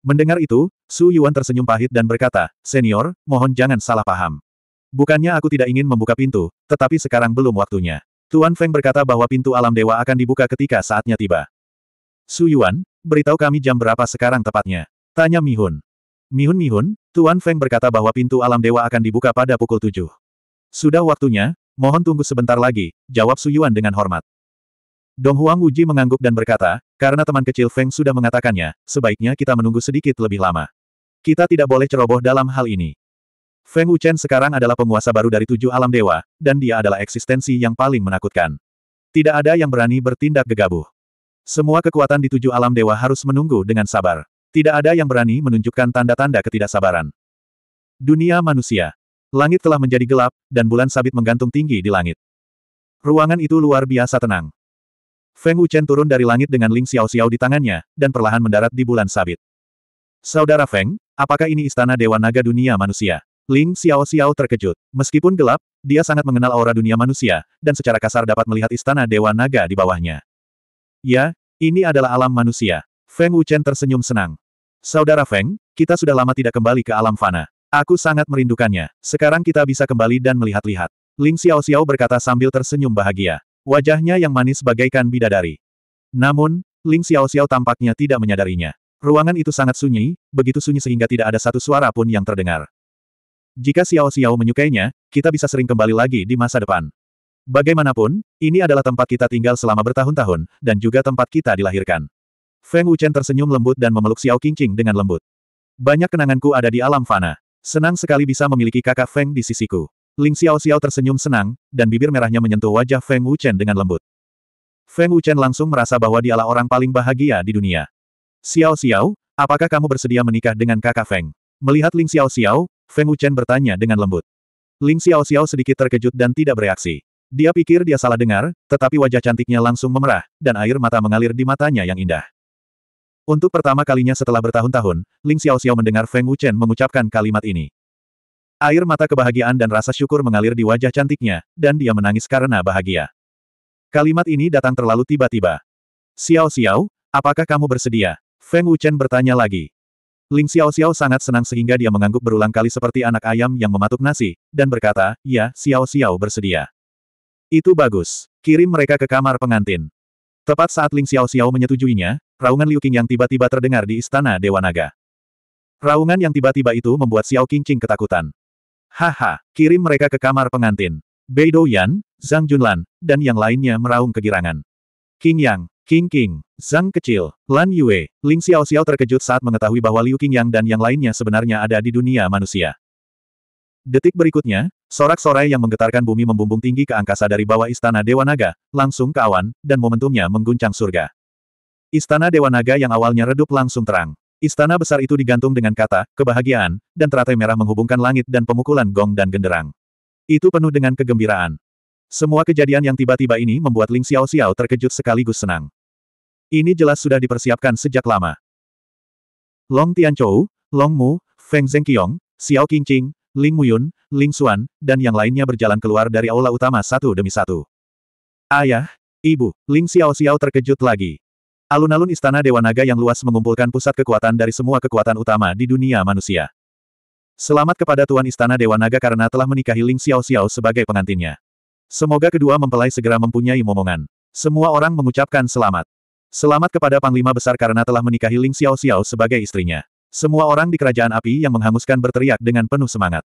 Mendengar itu, Su Yuan tersenyum pahit dan berkata, Senior, mohon jangan salah paham. Bukannya aku tidak ingin membuka pintu, tetapi sekarang belum waktunya. Tuan Feng berkata bahwa pintu alam dewa akan dibuka ketika saatnya tiba. Su Yuan, beritahu kami jam berapa sekarang tepatnya. Tanya Mi Mi Mihun. Mi Mihun, Tuan Feng berkata bahwa pintu alam dewa akan dibuka pada pukul 7. Sudah waktunya, Mohon tunggu sebentar lagi, jawab Su Suyuan dengan hormat. Dong Huang Wuji mengangguk dan berkata, karena teman kecil Feng sudah mengatakannya, sebaiknya kita menunggu sedikit lebih lama. Kita tidak boleh ceroboh dalam hal ini. Feng Wuchen sekarang adalah penguasa baru dari tujuh alam dewa, dan dia adalah eksistensi yang paling menakutkan. Tidak ada yang berani bertindak gegabah. Semua kekuatan di tujuh alam dewa harus menunggu dengan sabar. Tidak ada yang berani menunjukkan tanda-tanda ketidaksabaran. Dunia manusia. Langit telah menjadi gelap, dan bulan sabit menggantung tinggi di langit. Ruangan itu luar biasa tenang. Feng Wuchen turun dari langit dengan Ling Xiao Xiao di tangannya, dan perlahan mendarat di bulan sabit. Saudara Feng, apakah ini istana Dewa Naga Dunia Manusia? Ling Xiao Xiao terkejut. Meskipun gelap, dia sangat mengenal aura dunia manusia, dan secara kasar dapat melihat istana Dewa Naga di bawahnya. Ya, ini adalah alam manusia. Feng Wuchen tersenyum senang. Saudara Feng, kita sudah lama tidak kembali ke alam fana. Aku sangat merindukannya. Sekarang kita bisa kembali dan melihat-lihat. Ling Xiao Xiao berkata sambil tersenyum bahagia. Wajahnya yang manis bagaikan bidadari. Namun, Ling Xiao Xiao tampaknya tidak menyadarinya. Ruangan itu sangat sunyi, begitu sunyi sehingga tidak ada satu suara pun yang terdengar. Jika Xiao Xiao menyukainya, kita bisa sering kembali lagi di masa depan. Bagaimanapun, ini adalah tempat kita tinggal selama bertahun-tahun, dan juga tempat kita dilahirkan. Feng Wuchen tersenyum lembut dan memeluk Xiao Qingqing dengan lembut. Banyak kenanganku ada di alam fana. Senang sekali bisa memiliki kakak Feng di sisiku. Ling Xiao Xiao tersenyum senang, dan bibir merahnya menyentuh wajah Feng Wuchen dengan lembut. Feng Wuchen langsung merasa bahwa dialah orang paling bahagia di dunia. Xiao Xiao, apakah kamu bersedia menikah dengan kakak Feng? Melihat Ling Xiao Xiao, Feng Wuchen bertanya dengan lembut. Ling Xiao Xiao sedikit terkejut dan tidak bereaksi. Dia pikir dia salah dengar, tetapi wajah cantiknya langsung memerah, dan air mata mengalir di matanya yang indah. Untuk pertama kalinya setelah bertahun-tahun, Ling Xiaoxiao mendengar Feng Wuchen mengucapkan kalimat ini. Air mata kebahagiaan dan rasa syukur mengalir di wajah cantiknya, dan dia menangis karena bahagia. Kalimat ini datang terlalu tiba-tiba. Xiao Xiao, apakah kamu bersedia? Feng Wuchen bertanya lagi. Ling Xiao Xiao sangat senang sehingga dia mengangguk berulang kali seperti anak ayam yang mematuk nasi, dan berkata, ya, Xiao Xiao bersedia. Itu bagus. Kirim mereka ke kamar pengantin. Tepat saat Ling Xiao Xiao menyetujuinya, raungan Liu Qing yang tiba-tiba terdengar di Istana Dewa Naga. Raungan yang tiba-tiba itu membuat Xiao Qingqing ketakutan. Haha, kirim mereka ke kamar pengantin. Bei Yan, Zhang Junlan, dan yang lainnya meraung kegirangan. King Yang, King King, Zhang Kecil, Lan Yue, Ling Xiao Xiao terkejut saat mengetahui bahwa Liu Qingyang dan yang lainnya sebenarnya ada di dunia manusia. Detik berikutnya, sorak-sorai yang menggetarkan bumi membumbung tinggi ke angkasa dari bawah Istana Dewa Naga, langsung ke awan, dan momentumnya mengguncang surga. Istana Dewa Naga yang awalnya redup langsung terang. Istana besar itu digantung dengan kata, kebahagiaan, dan teratai merah menghubungkan langit dan pemukulan gong dan genderang. Itu penuh dengan kegembiraan. Semua kejadian yang tiba-tiba ini membuat Ling Xiao Xiao terkejut sekaligus senang. Ini jelas sudah dipersiapkan sejak lama. Long Tianchou, Long Mu, Feng Zhengqiong, Xiao Qingqing, Ling Muyun, Ling Xuan, dan yang lainnya berjalan keluar dari aula utama satu demi satu. Ayah, ibu, Ling Xiao Xiao terkejut lagi. Alun-alun Istana Dewa Naga yang luas mengumpulkan pusat kekuatan dari semua kekuatan utama di dunia manusia. Selamat kepada Tuan Istana Dewa Naga karena telah menikahi Ling Xiao Xiao sebagai pengantinnya. Semoga kedua mempelai segera mempunyai momongan. Semua orang mengucapkan selamat. Selamat kepada Panglima Besar karena telah menikahi Ling Xiao Xiao sebagai istrinya. Semua orang di kerajaan api yang menghanguskan berteriak dengan penuh semangat.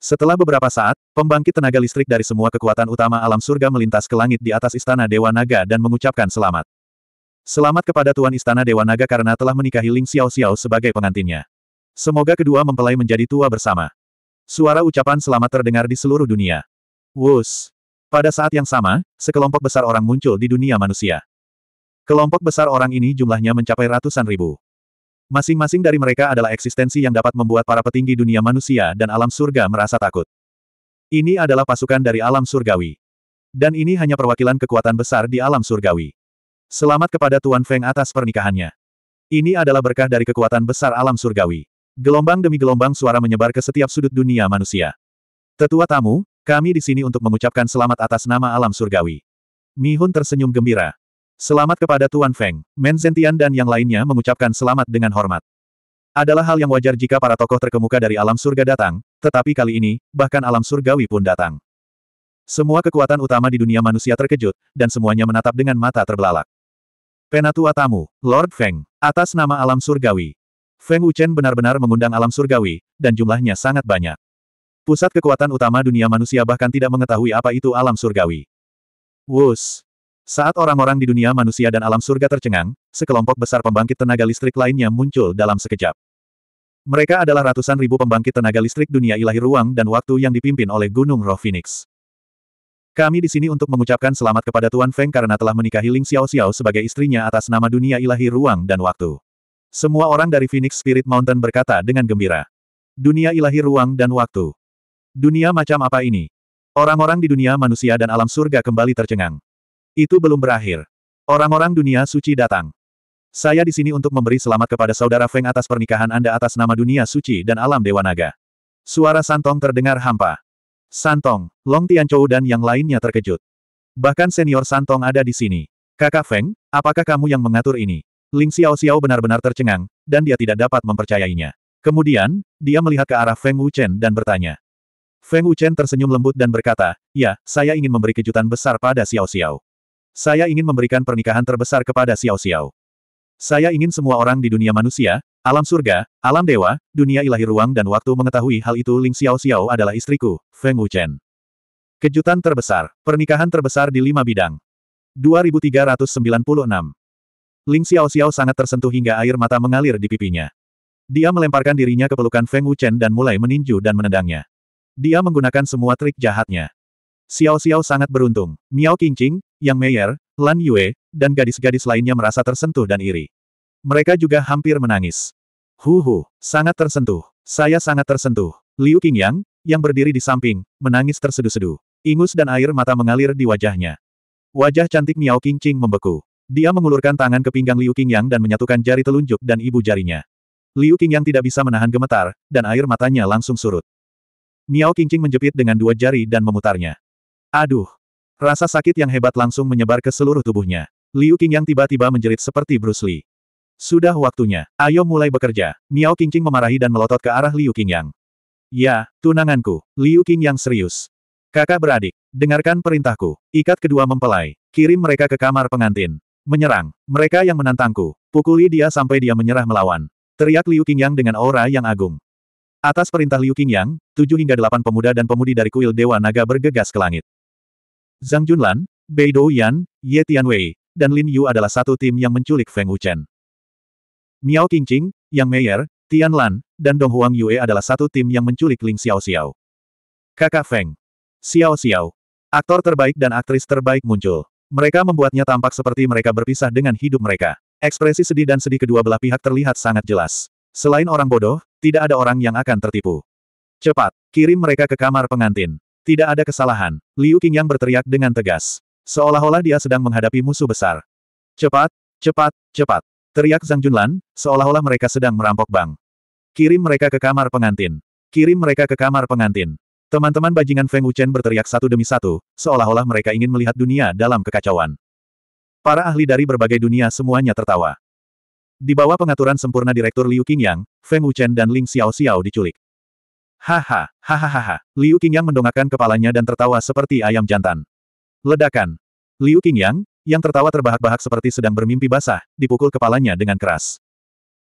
Setelah beberapa saat, pembangkit tenaga listrik dari semua kekuatan utama alam surga melintas ke langit di atas istana Dewa Naga dan mengucapkan selamat. Selamat kepada Tuan Istana Dewa Naga karena telah menikahi Ling Xiao Xiao sebagai pengantinnya. Semoga kedua mempelai menjadi tua bersama. Suara ucapan selamat terdengar di seluruh dunia. Wus. Pada saat yang sama, sekelompok besar orang muncul di dunia manusia. Kelompok besar orang ini jumlahnya mencapai ratusan ribu. Masing-masing dari mereka adalah eksistensi yang dapat membuat para petinggi dunia manusia dan alam surga merasa takut. Ini adalah pasukan dari alam surgawi. Dan ini hanya perwakilan kekuatan besar di alam surgawi. Selamat kepada Tuan Feng atas pernikahannya. Ini adalah berkah dari kekuatan besar alam surgawi. Gelombang demi gelombang suara menyebar ke setiap sudut dunia manusia. Tetua tamu, kami di sini untuk mengucapkan selamat atas nama alam surgawi. Mihun tersenyum gembira. Selamat kepada Tuan Feng, Men Zentian dan yang lainnya mengucapkan selamat dengan hormat. Adalah hal yang wajar jika para tokoh terkemuka dari alam surga datang, tetapi kali ini, bahkan alam surgawi pun datang. Semua kekuatan utama di dunia manusia terkejut, dan semuanya menatap dengan mata terbelalak. Penatua tamu, Lord Feng, atas nama alam surgawi. Feng Wuchen benar-benar mengundang alam surgawi, dan jumlahnya sangat banyak. Pusat kekuatan utama dunia manusia bahkan tidak mengetahui apa itu alam surgawi. Wus, saat orang-orang di dunia manusia dan alam surga tercengang, sekelompok besar pembangkit tenaga listrik lainnya muncul dalam sekejap. Mereka adalah ratusan ribu pembangkit tenaga listrik dunia ilahi ruang dan waktu yang dipimpin oleh Gunung Roh Phoenix. Kami di sini untuk mengucapkan selamat kepada Tuan Feng karena telah menikahi Ling Xiao Xiao sebagai istrinya atas nama dunia ilahi ruang dan waktu. Semua orang dari Phoenix Spirit Mountain berkata dengan gembira. Dunia ilahi ruang dan waktu. Dunia macam apa ini? Orang-orang di dunia manusia dan alam surga kembali tercengang. Itu belum berakhir. Orang-orang dunia suci datang. Saya di sini untuk memberi selamat kepada saudara Feng atas pernikahan Anda atas nama dunia suci dan alam Dewa Naga. Suara Santong terdengar hampa. Santong, Long Tianchou dan yang lainnya terkejut. Bahkan senior Santong ada di sini. Kakak Feng, apakah kamu yang mengatur ini? Ling Xiao Xiao benar-benar tercengang, dan dia tidak dapat mempercayainya. Kemudian, dia melihat ke arah Feng Wuchen dan bertanya. Feng Wuchen tersenyum lembut dan berkata, Ya, saya ingin memberi kejutan besar pada Xiao Xiao. Saya ingin memberikan pernikahan terbesar kepada Xiao Xiao. Saya ingin semua orang di dunia manusia, alam surga, alam dewa, dunia ilahi ruang dan waktu mengetahui hal itu Ling Xiao Xiao adalah istriku, Feng Wuchen. Kejutan terbesar, pernikahan terbesar di lima bidang. 2396 Ling Xiao Xiao sangat tersentuh hingga air mata mengalir di pipinya. Dia melemparkan dirinya ke pelukan Feng Wuchen dan mulai meninju dan menendangnya. Dia menggunakan semua trik jahatnya. Xiao Xiao sangat beruntung. Miao Qingqing, yang Meyer, Lan Yue, dan gadis-gadis lainnya merasa tersentuh dan iri. Mereka juga hampir menangis. Huhu, sangat tersentuh. Saya sangat tersentuh. Liu Qingyang, yang berdiri di samping, menangis tersedu sedu. Ingus dan air mata mengalir di wajahnya. Wajah cantik Miao Qingqing membeku. Dia mengulurkan tangan ke pinggang Liu Qingyang dan menyatukan jari telunjuk dan ibu jarinya. Liu Qingyang tidak bisa menahan gemetar, dan air matanya langsung surut. Miao Qingqing menjepit dengan dua jari dan memutarnya. Aduh, Rasa sakit yang hebat langsung menyebar ke seluruh tubuhnya. Liu Qing yang tiba-tiba menjerit seperti Bruce Lee. Sudah waktunya, ayo mulai bekerja. Miao Qingqing memarahi dan melotot ke arah Liu Qingyang. Ya, tunanganku, Liu Qingyang serius. Kakak beradik, dengarkan perintahku. Ikat kedua mempelai. Kirim mereka ke kamar pengantin. Menyerang. Mereka yang menantangku. Pukuli dia sampai dia menyerah melawan. Teriak Liu Qingyang dengan aura yang agung. Atas perintah Liu Qingyang, tujuh hingga delapan pemuda dan pemudi dari kuil Dewa Naga bergegas ke langit. Zhang Junlan, Bei Douyan, Ye Tianwei, dan Lin Yu adalah satu tim yang menculik Feng Wuchen. Miao Qingqing, Yang Meier, Tian Lan, dan Dong Huang Yue adalah satu tim yang menculik Ling Xiao Xiao. Kakak Feng. Xiao Xiao. Aktor terbaik dan aktris terbaik muncul. Mereka membuatnya tampak seperti mereka berpisah dengan hidup mereka. Ekspresi sedih dan sedih kedua belah pihak terlihat sangat jelas. Selain orang bodoh, tidak ada orang yang akan tertipu. Cepat, kirim mereka ke kamar pengantin. Tidak ada kesalahan, Liu Qingyang berteriak dengan tegas. Seolah-olah dia sedang menghadapi musuh besar. Cepat, cepat, cepat. Teriak Zhang Junlan, seolah-olah mereka sedang merampok bank. Kirim mereka ke kamar pengantin. Kirim mereka ke kamar pengantin. Teman-teman bajingan Feng Wuchen berteriak satu demi satu, seolah-olah mereka ingin melihat dunia dalam kekacauan. Para ahli dari berbagai dunia semuanya tertawa. Di bawah pengaturan sempurna Direktur Liu Qingyang, Feng Wuchen dan Ling Xiao Xiao diculik. Haha, hahaha, Liu Qingyang mendongakkan kepalanya dan tertawa seperti ayam jantan. Ledakan. Liu Qingyang, yang tertawa terbahak-bahak seperti sedang bermimpi basah, dipukul kepalanya dengan keras.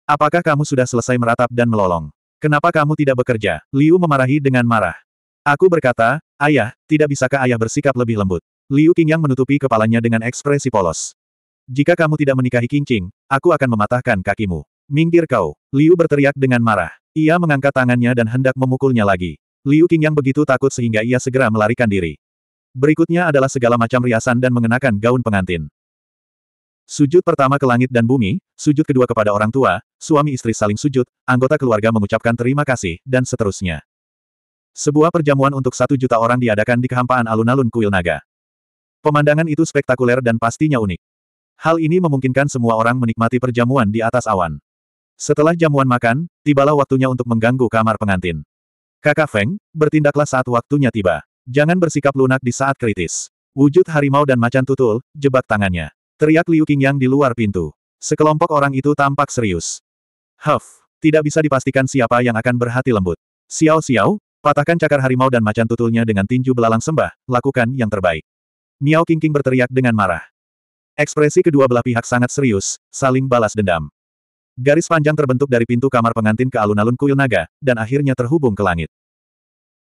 Apakah kamu sudah selesai meratap dan melolong? Kenapa kamu tidak bekerja? Liu memarahi dengan marah. Aku berkata, ayah, tidak bisakah ayah bersikap lebih lembut? Liu Qingyang menutupi kepalanya dengan ekspresi polos. Jika kamu tidak menikahi Qingqing, aku akan mematahkan kakimu. Minggir kau, Liu berteriak dengan marah. Ia mengangkat tangannya dan hendak memukulnya lagi. Liu Qing yang begitu takut sehingga ia segera melarikan diri. Berikutnya adalah segala macam riasan dan mengenakan gaun pengantin. Sujud pertama ke langit dan bumi, sujud kedua kepada orang tua, suami istri saling sujud, anggota keluarga mengucapkan terima kasih, dan seterusnya. Sebuah perjamuan untuk satu juta orang diadakan di kehampaan alun-alun kuil naga. Pemandangan itu spektakuler dan pastinya unik. Hal ini memungkinkan semua orang menikmati perjamuan di atas awan. Setelah jamuan makan, tibalah waktunya untuk mengganggu kamar pengantin. Kakak Feng, bertindaklah saat waktunya tiba. Jangan bersikap lunak di saat kritis. Wujud harimau dan macan tutul, jebak tangannya. Teriak Liu Qingyang di luar pintu. Sekelompok orang itu tampak serius. Huff, tidak bisa dipastikan siapa yang akan berhati lembut. Xiao Xiao, patahkan cakar harimau dan macan tutulnya dengan tinju belalang sembah, lakukan yang terbaik. Miao Qingqing berteriak dengan marah. Ekspresi kedua belah pihak sangat serius, saling balas dendam. Garis panjang terbentuk dari pintu kamar pengantin ke alun-alun kuil naga, dan akhirnya terhubung ke langit.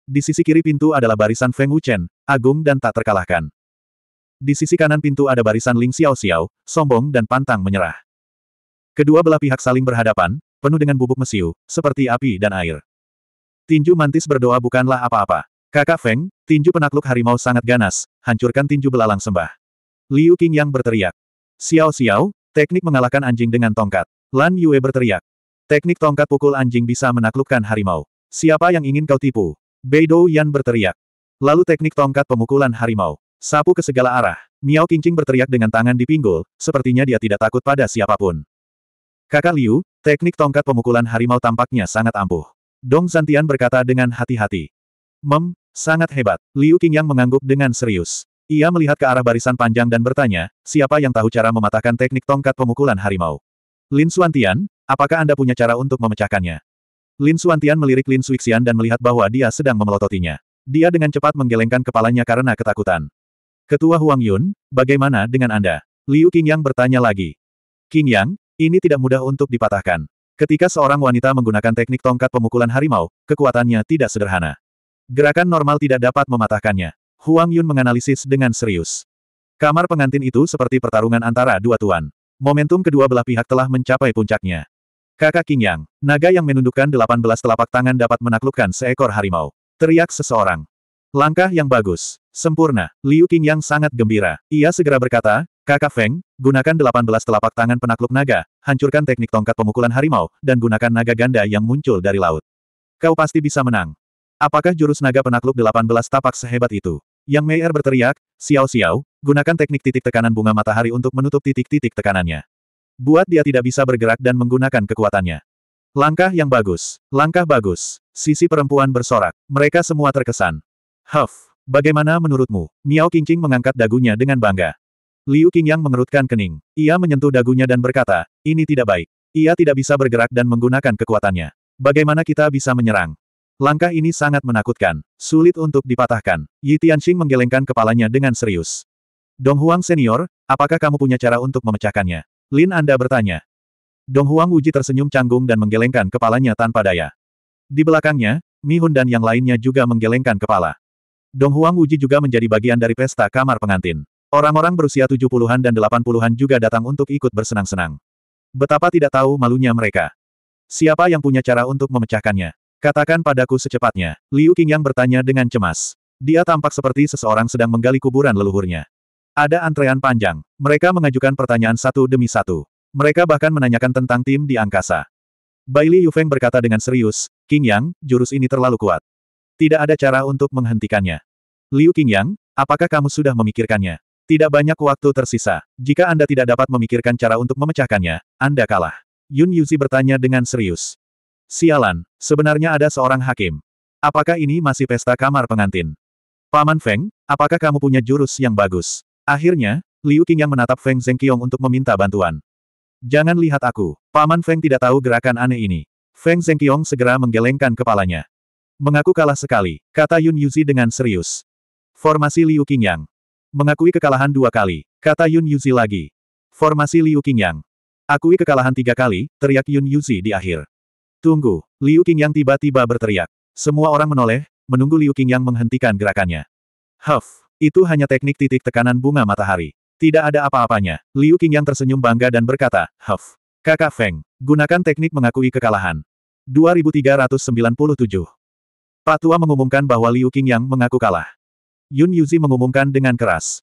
Di sisi kiri pintu adalah barisan Feng Wuchen, agung dan tak terkalahkan. Di sisi kanan pintu ada barisan Ling Xiao Xiao, sombong dan pantang menyerah. Kedua belah pihak saling berhadapan, penuh dengan bubuk mesiu, seperti api dan air. Tinju mantis berdoa bukanlah apa-apa. Kakak Feng, tinju penakluk harimau sangat ganas, hancurkan tinju belalang sembah. Liu Qing yang berteriak. Xiao Xiao, teknik mengalahkan anjing dengan tongkat. Lan Yue berteriak. Teknik tongkat pukul anjing bisa menaklukkan harimau. Siapa yang ingin kau tipu? Beidou Yan berteriak. Lalu teknik tongkat pemukulan harimau. Sapu ke segala arah. Miao Qingqing berteriak dengan tangan di pinggul, sepertinya dia tidak takut pada siapapun. Kakak Liu, teknik tongkat pemukulan harimau tampaknya sangat ampuh. Dong Zantian berkata dengan hati-hati. Mem, sangat hebat. Liu Qingyang mengangguk dengan serius. Ia melihat ke arah barisan panjang dan bertanya, siapa yang tahu cara mematahkan teknik tongkat pemukulan harimau? Lin Suantian, apakah Anda punya cara untuk memecahkannya? Lin Suantian melirik Lin Suixian dan melihat bahwa dia sedang memelototinya. Dia dengan cepat menggelengkan kepalanya karena ketakutan. Ketua Huang Yun, bagaimana dengan Anda? Liu Qingyang bertanya lagi. Qingyang, ini tidak mudah untuk dipatahkan. Ketika seorang wanita menggunakan teknik tongkat pemukulan harimau, kekuatannya tidak sederhana. Gerakan normal tidak dapat mematahkannya. Huang Yun menganalisis dengan serius. Kamar pengantin itu seperti pertarungan antara dua tuan. Momentum kedua belah pihak telah mencapai puncaknya. Kakak King Yang, naga yang menundukkan 18 telapak tangan dapat menaklukkan seekor harimau. Teriak seseorang. Langkah yang bagus. Sempurna. Liu King Yang sangat gembira. Ia segera berkata, Kakak Feng, gunakan 18 telapak tangan penakluk naga, hancurkan teknik tongkat pemukulan harimau, dan gunakan naga ganda yang muncul dari laut. Kau pasti bisa menang. Apakah jurus naga penakluk 18 tapak sehebat itu? Yang Meier berteriak, Xiao Xiao, Gunakan teknik titik tekanan bunga matahari untuk menutup titik-titik tekanannya. Buat dia tidak bisa bergerak dan menggunakan kekuatannya. Langkah yang bagus. Langkah bagus. Sisi perempuan bersorak. Mereka semua terkesan. Huff. Bagaimana menurutmu? Miao Qingqing mengangkat dagunya dengan bangga. Liu Qingyang mengerutkan kening. Ia menyentuh dagunya dan berkata, ini tidak baik. Ia tidak bisa bergerak dan menggunakan kekuatannya. Bagaimana kita bisa menyerang? Langkah ini sangat menakutkan. Sulit untuk dipatahkan. Yi Tianxing menggelengkan kepalanya dengan serius. Dong Huang senior, apakah kamu punya cara untuk memecahkannya? Lin Anda bertanya. Dong Huang Uji tersenyum canggung dan menggelengkan kepalanya tanpa daya. Di belakangnya, Mi Hun dan yang lainnya juga menggelengkan kepala. Dong Huang Uji juga menjadi bagian dari pesta kamar pengantin. Orang-orang berusia 70-an dan 80-an juga datang untuk ikut bersenang-senang. Betapa tidak tahu malunya mereka. Siapa yang punya cara untuk memecahkannya? Katakan padaku secepatnya. Liu Qingyang bertanya dengan cemas. Dia tampak seperti seseorang sedang menggali kuburan leluhurnya. Ada antrean panjang. Mereka mengajukan pertanyaan satu demi satu. Mereka bahkan menanyakan tentang tim di angkasa. Bailey Yufeng berkata dengan serius, King Yang, jurus ini terlalu kuat. Tidak ada cara untuk menghentikannya. Liu King Yang, apakah kamu sudah memikirkannya? Tidak banyak waktu tersisa. Jika Anda tidak dapat memikirkan cara untuk memecahkannya, Anda kalah. Yun Yuzi bertanya dengan serius. Sialan, sebenarnya ada seorang hakim. Apakah ini masih pesta kamar pengantin? Paman Feng, apakah kamu punya jurus yang bagus? Akhirnya, Liu Qingyang menatap Feng Zhengqiong untuk meminta bantuan. Jangan lihat aku. Paman Feng tidak tahu gerakan aneh ini. Feng Zhengqiong segera menggelengkan kepalanya. Mengaku kalah sekali, kata Yun Yuzi dengan serius. Formasi Liu Qingyang. Mengakui kekalahan dua kali, kata Yun Yuzi lagi. Formasi Liu Qingyang. Akui kekalahan tiga kali, teriak Yun Yuzi di akhir. Tunggu, Liu Qingyang tiba-tiba berteriak. Semua orang menoleh, menunggu Liu Qingyang menghentikan gerakannya. Huff. Itu hanya teknik titik tekanan bunga matahari. Tidak ada apa-apanya. Liu yang tersenyum bangga dan berkata, Huff. Kakak Feng, gunakan teknik mengakui kekalahan. 2397. Patua mengumumkan bahwa Liu yang mengaku kalah. Yun Yuzi mengumumkan dengan keras.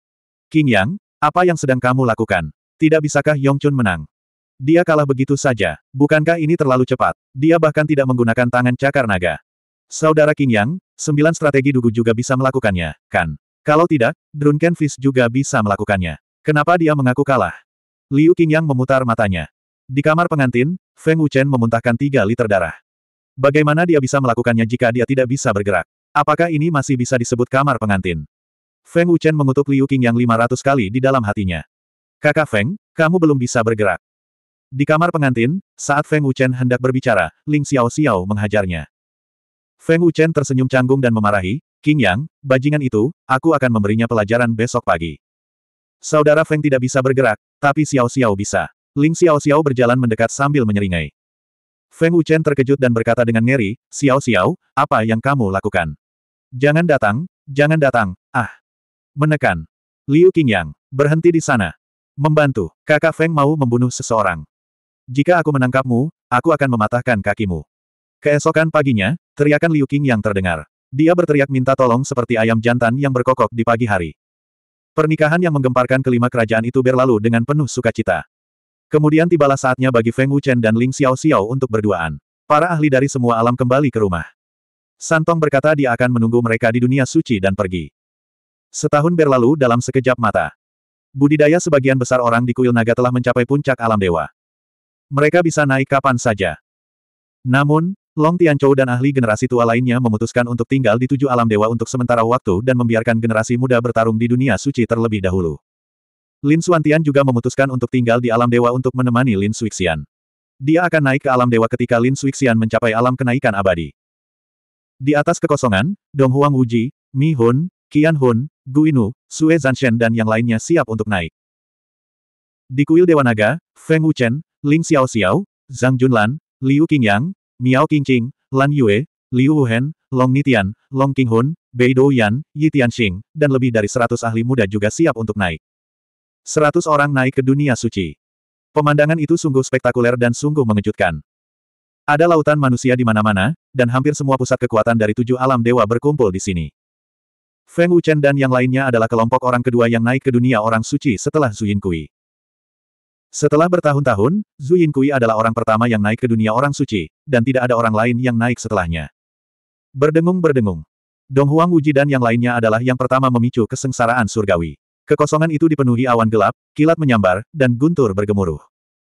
Qingyang, apa yang sedang kamu lakukan? Tidak bisakah Yongchun menang? Dia kalah begitu saja. Bukankah ini terlalu cepat? Dia bahkan tidak menggunakan tangan cakar naga. Saudara Qingyang, sembilan strategi dugu juga bisa melakukannya, kan? Kalau tidak, Drunken Fist juga bisa melakukannya. Kenapa dia mengaku kalah? Liu Qingyang memutar matanya. Di kamar pengantin, Feng Wuchen memuntahkan tiga liter darah. Bagaimana dia bisa melakukannya jika dia tidak bisa bergerak? Apakah ini masih bisa disebut kamar pengantin? Feng Wuchen mengutuk Liu Qingyang 500 kali di dalam hatinya. Kakak Feng, kamu belum bisa bergerak. Di kamar pengantin, saat Feng Wuchen hendak berbicara, Ling Xiao Xiao menghajarnya. Feng Wuchen tersenyum canggung dan memarahi, King Yang, bajingan itu, aku akan memberinya pelajaran besok pagi. Saudara Feng tidak bisa bergerak, tapi Xiao Xiao bisa. Ling Xiao Xiao berjalan mendekat sambil menyeringai. Feng Wuchen terkejut dan berkata dengan ngeri, Xiao Xiao, apa yang kamu lakukan? Jangan datang, jangan datang, ah. Menekan. Liu King Yang, berhenti di sana. Membantu, kakak Feng mau membunuh seseorang. Jika aku menangkapmu, aku akan mematahkan kakimu. Keesokan paginya, teriakan Liu King Yang terdengar. Dia berteriak minta tolong seperti ayam jantan yang berkokok di pagi hari. Pernikahan yang menggemparkan kelima kerajaan itu berlalu dengan penuh sukacita. Kemudian tibalah saatnya bagi Feng Wuchen dan Ling Xiao Xiao untuk berduaan. Para ahli dari semua alam kembali ke rumah. Santong berkata dia akan menunggu mereka di dunia suci dan pergi. Setahun berlalu dalam sekejap mata. Budidaya sebagian besar orang di kuil naga telah mencapai puncak alam dewa. Mereka bisa naik kapan saja. Namun, Long Tianchou dan ahli generasi tua lainnya memutuskan untuk tinggal di tujuh alam dewa untuk sementara waktu dan membiarkan generasi muda bertarung di dunia suci terlebih dahulu. Lin Suantian juga memutuskan untuk tinggal di alam dewa untuk menemani Lin Suixian. Dia akan naik ke alam dewa ketika Lin Suixian mencapai alam kenaikan abadi. Di atas kekosongan, Dong Huang Wuji, Mi Hun, Qian Hun, Guinu, Sue Zanshen dan yang lainnya siap untuk naik. Di kuil Dewa Naga, Feng Wuchen, Ling Xiao Xiao, Zhang Junlan, Liu Qingyang, Miao Qingqing, Lan Yue, Liu Wuhan, Long Nitian, Long Qinghun, Bei Douyan, Yi Tianxing, dan lebih dari seratus ahli muda juga siap untuk naik. Seratus orang naik ke dunia suci. Pemandangan itu sungguh spektakuler dan sungguh mengejutkan. Ada lautan manusia di mana-mana, dan hampir semua pusat kekuatan dari tujuh alam dewa berkumpul di sini. Feng Wuchen dan yang lainnya adalah kelompok orang kedua yang naik ke dunia orang suci setelah Zuyin Kui. Setelah bertahun-tahun, Zhu Yinkui adalah orang pertama yang naik ke dunia orang suci, dan tidak ada orang lain yang naik setelahnya. Berdengung-berdengung. Dong Huang Wuji dan yang lainnya adalah yang pertama memicu kesengsaraan surgawi. Kekosongan itu dipenuhi awan gelap, kilat menyambar, dan guntur bergemuruh.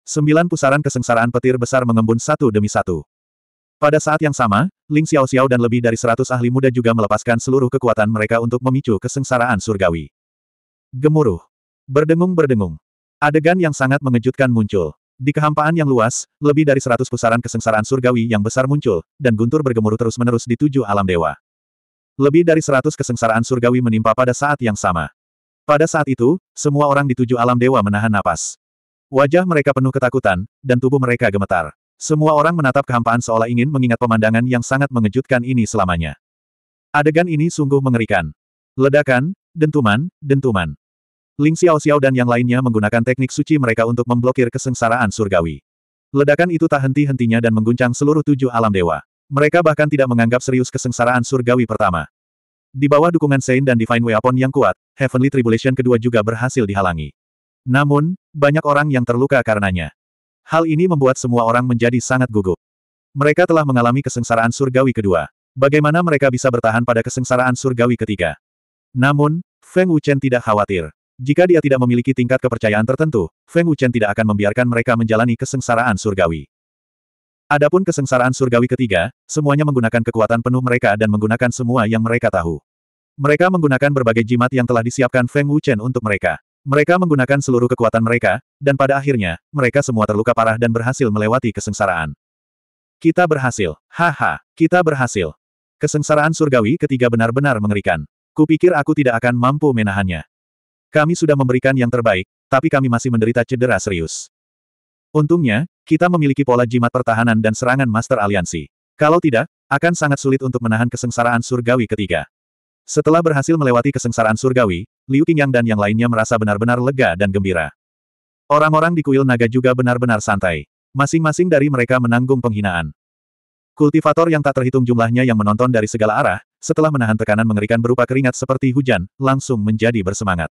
Sembilan pusaran kesengsaraan petir besar mengembun satu demi satu. Pada saat yang sama, Ling Xiao Xiao dan lebih dari seratus ahli muda juga melepaskan seluruh kekuatan mereka untuk memicu kesengsaraan surgawi. Gemuruh. Berdengung-berdengung. Adegan yang sangat mengejutkan muncul. Di kehampaan yang luas, lebih dari seratus pusaran kesengsaraan surgawi yang besar muncul, dan guntur bergemuruh terus-menerus di tujuh alam dewa. Lebih dari seratus kesengsaraan surgawi menimpa pada saat yang sama. Pada saat itu, semua orang di tujuh alam dewa menahan napas. Wajah mereka penuh ketakutan, dan tubuh mereka gemetar. Semua orang menatap kehampaan seolah ingin mengingat pemandangan yang sangat mengejutkan ini selamanya. Adegan ini sungguh mengerikan. Ledakan, dentuman, dentuman. Ling Xiao Xiao dan yang lainnya menggunakan teknik suci mereka untuk memblokir kesengsaraan surgawi. Ledakan itu tak henti-hentinya dan mengguncang seluruh tujuh alam dewa. Mereka bahkan tidak menganggap serius kesengsaraan surgawi pertama. Di bawah dukungan Sein dan Divine Weapon yang kuat, Heavenly Tribulation kedua juga berhasil dihalangi. Namun, banyak orang yang terluka karenanya. Hal ini membuat semua orang menjadi sangat gugup. Mereka telah mengalami kesengsaraan surgawi kedua. Bagaimana mereka bisa bertahan pada kesengsaraan surgawi ketiga? Namun, Feng Wuchen tidak khawatir. Jika dia tidak memiliki tingkat kepercayaan tertentu, Feng Wuchen tidak akan membiarkan mereka menjalani kesengsaraan surgawi. Adapun kesengsaraan surgawi ketiga, semuanya menggunakan kekuatan penuh mereka dan menggunakan semua yang mereka tahu. Mereka menggunakan berbagai jimat yang telah disiapkan Feng Wuchen untuk mereka. Mereka menggunakan seluruh kekuatan mereka, dan pada akhirnya, mereka semua terluka parah dan berhasil melewati kesengsaraan. Kita berhasil. Haha, kita berhasil. Kesengsaraan surgawi ketiga benar-benar mengerikan. Kupikir aku tidak akan mampu menahannya. Kami sudah memberikan yang terbaik, tapi kami masih menderita cedera serius. Untungnya, kita memiliki pola jimat pertahanan dan serangan Master Aliansi. Kalau tidak, akan sangat sulit untuk menahan kesengsaraan surgawi ketiga. Setelah berhasil melewati kesengsaraan surgawi, Liu Qingyang dan yang lainnya merasa benar-benar lega dan gembira. Orang-orang di kuil naga juga benar-benar santai. Masing-masing dari mereka menanggung penghinaan. Kultivator yang tak terhitung jumlahnya yang menonton dari segala arah, setelah menahan tekanan mengerikan berupa keringat seperti hujan, langsung menjadi bersemangat.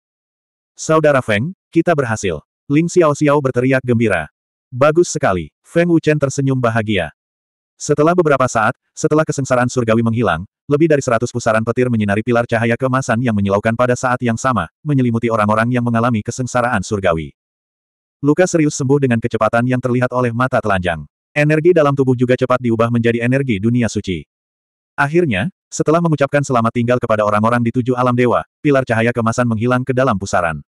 Saudara Feng, kita berhasil. Ling Xiao Xiao berteriak gembira. Bagus sekali. Feng Wuchen tersenyum bahagia. Setelah beberapa saat, setelah kesengsaraan surgawi menghilang, lebih dari seratus pusaran petir menyinari pilar cahaya kemasan yang menyilaukan pada saat yang sama, menyelimuti orang-orang yang mengalami kesengsaraan surgawi. Luka serius sembuh dengan kecepatan yang terlihat oleh mata telanjang. Energi dalam tubuh juga cepat diubah menjadi energi dunia suci. Akhirnya, setelah mengucapkan selamat tinggal kepada orang-orang di tujuh alam dewa, pilar cahaya kemasan menghilang ke dalam pusaran.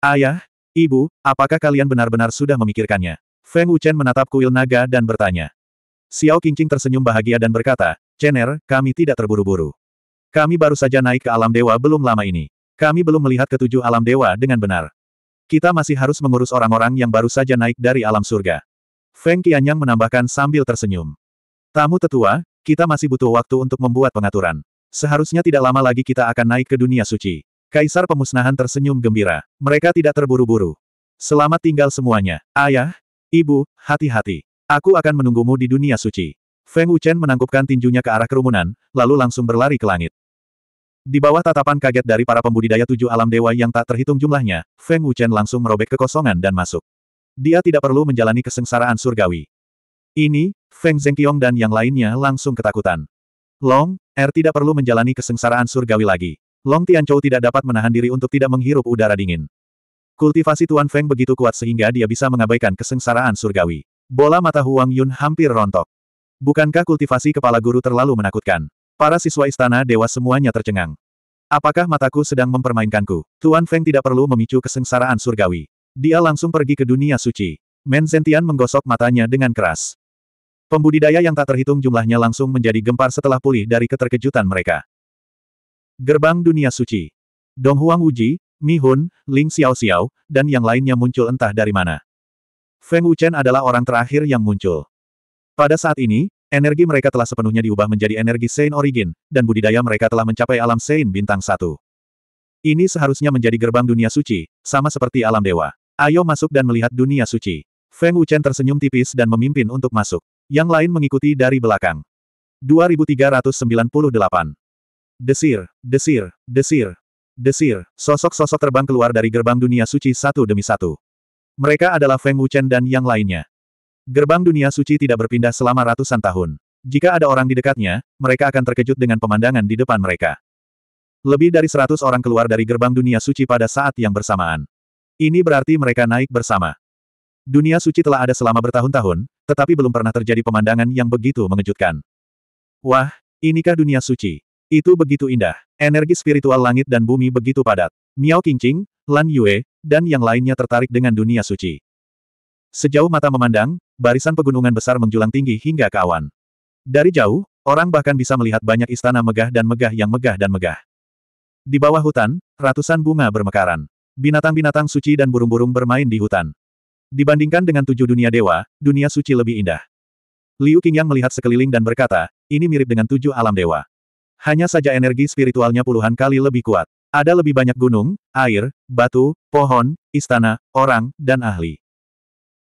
Ayah, ibu, apakah kalian benar-benar sudah memikirkannya? Feng Wuchen menatap kuil naga dan bertanya. Xiao Qingqing tersenyum bahagia dan berkata, Chener, kami tidak terburu-buru. Kami baru saja naik ke alam dewa belum lama ini. Kami belum melihat ketujuh alam dewa dengan benar. Kita masih harus mengurus orang-orang yang baru saja naik dari alam surga. Feng Qianyang menambahkan sambil tersenyum. Tamu tetua, kita masih butuh waktu untuk membuat pengaturan. Seharusnya tidak lama lagi kita akan naik ke dunia suci. Kaisar pemusnahan tersenyum gembira. Mereka tidak terburu-buru. Selamat tinggal semuanya. Ayah, ibu, hati-hati. Aku akan menunggumu di dunia suci. Feng Wuchen menangkupkan tinjunya ke arah kerumunan, lalu langsung berlari ke langit. Di bawah tatapan kaget dari para pembudidaya tujuh alam dewa yang tak terhitung jumlahnya, Feng Wuchen langsung merobek kekosongan dan masuk. Dia tidak perlu menjalani kesengsaraan surgawi. Ini, Feng Zhengqiong dan yang lainnya langsung ketakutan. Long, Er tidak perlu menjalani kesengsaraan surgawi lagi. Long Tianchou tidak dapat menahan diri untuk tidak menghirup udara dingin. Kultivasi Tuan Feng begitu kuat sehingga dia bisa mengabaikan kesengsaraan surgawi. Bola mata Huang Yun hampir rontok. Bukankah kultivasi kepala guru terlalu menakutkan? Para siswa istana dewa semuanya tercengang. Apakah mataku sedang mempermainkanku? Tuan Feng tidak perlu memicu kesengsaraan surgawi. Dia langsung pergi ke dunia suci. Men Zentian menggosok matanya dengan keras. Pembudidaya yang tak terhitung jumlahnya langsung menjadi gempar setelah pulih dari keterkejutan mereka. Gerbang Dunia Suci. Dong Huang Wuji, Mi Hun, Ling Xiao Xiao, dan yang lainnya muncul entah dari mana. Feng Wuchen adalah orang terakhir yang muncul. Pada saat ini, energi mereka telah sepenuhnya diubah menjadi energi Sein Origin, dan budidaya mereka telah mencapai alam Sein Bintang Satu. Ini seharusnya menjadi gerbang dunia suci, sama seperti alam dewa. Ayo masuk dan melihat dunia suci. Feng Wuchen tersenyum tipis dan memimpin untuk masuk. Yang lain mengikuti dari belakang. 2398. Desir, desir, desir, desir, sosok-sosok terbang keluar dari gerbang dunia suci satu demi satu. Mereka adalah Feng Wuchen dan yang lainnya. Gerbang dunia suci tidak berpindah selama ratusan tahun. Jika ada orang di dekatnya, mereka akan terkejut dengan pemandangan di depan mereka. Lebih dari seratus orang keluar dari gerbang dunia suci pada saat yang bersamaan. Ini berarti mereka naik bersama. Dunia suci telah ada selama bertahun-tahun, tetapi belum pernah terjadi pemandangan yang begitu mengejutkan. Wah, inikah dunia suci? Itu begitu indah. Energi spiritual langit dan bumi begitu padat. Miao Qingqing, Lan Yue, dan yang lainnya tertarik dengan dunia suci. Sejauh mata memandang, barisan pegunungan besar menjulang tinggi hingga ke awan. Dari jauh, orang bahkan bisa melihat banyak istana megah dan megah yang megah dan megah. Di bawah hutan, ratusan bunga bermekaran. Binatang-binatang suci dan burung-burung bermain di hutan. Dibandingkan dengan tujuh dunia dewa, dunia suci lebih indah. Liu Qingyang melihat sekeliling dan berkata, ini mirip dengan tujuh alam dewa. Hanya saja energi spiritualnya puluhan kali lebih kuat. Ada lebih banyak gunung, air, batu, pohon, istana, orang, dan ahli.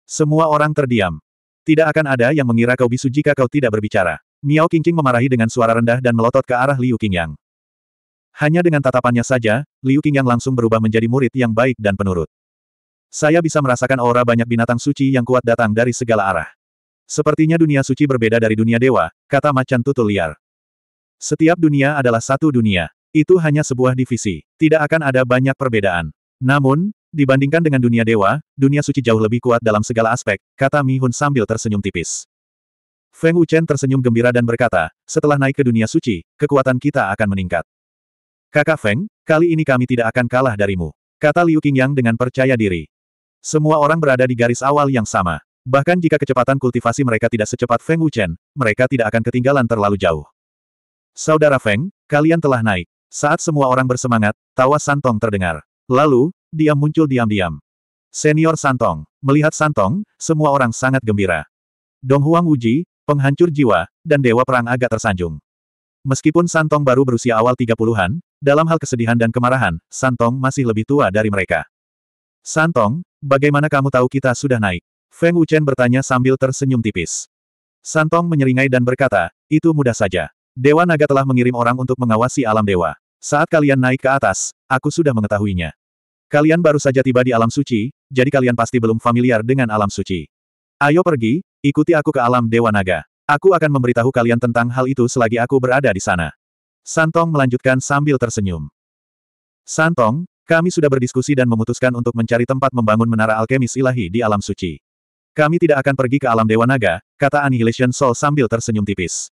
Semua orang terdiam. Tidak akan ada yang mengira kau bisu jika kau tidak berbicara. Miao Qingqing memarahi dengan suara rendah dan melotot ke arah Liu Qingyang. Hanya dengan tatapannya saja, Liu Qingyang langsung berubah menjadi murid yang baik dan penurut. Saya bisa merasakan aura banyak binatang suci yang kuat datang dari segala arah. Sepertinya dunia suci berbeda dari dunia dewa, kata macan tutul liar. Setiap dunia adalah satu dunia. Itu hanya sebuah divisi. Tidak akan ada banyak perbedaan. Namun, dibandingkan dengan dunia dewa, dunia suci jauh lebih kuat dalam segala aspek, kata Mi Hun sambil tersenyum tipis. Feng Uchen tersenyum gembira dan berkata, setelah naik ke dunia suci, kekuatan kita akan meningkat. Kakak Feng, kali ini kami tidak akan kalah darimu. Kata Liu Qingyang dengan percaya diri. Semua orang berada di garis awal yang sama. Bahkan jika kecepatan kultivasi mereka tidak secepat Feng Wuchen, mereka tidak akan ketinggalan terlalu jauh. Saudara Feng, kalian telah naik. Saat semua orang bersemangat, tawa Santong terdengar. Lalu, dia muncul diam-diam. Senior Santong. Melihat Santong, semua orang sangat gembira. Dong Huang Uji, penghancur jiwa, dan Dewa Perang agak tersanjung. Meskipun Santong baru berusia awal 30-an, dalam hal kesedihan dan kemarahan, Santong masih lebih tua dari mereka. Santong, Bagaimana kamu tahu kita sudah naik? Feng Wuchen bertanya sambil tersenyum tipis. Santong menyeringai dan berkata, itu mudah saja. Dewa Naga telah mengirim orang untuk mengawasi alam dewa. Saat kalian naik ke atas, aku sudah mengetahuinya. Kalian baru saja tiba di alam suci, jadi kalian pasti belum familiar dengan alam suci. Ayo pergi, ikuti aku ke alam Dewa Naga. Aku akan memberitahu kalian tentang hal itu selagi aku berada di sana. Santong melanjutkan sambil tersenyum. Santong, kami sudah berdiskusi dan memutuskan untuk mencari tempat membangun menara alkemis ilahi di alam suci. Kami tidak akan pergi ke alam Dewa Naga, kata Annihilation Soul sambil tersenyum tipis.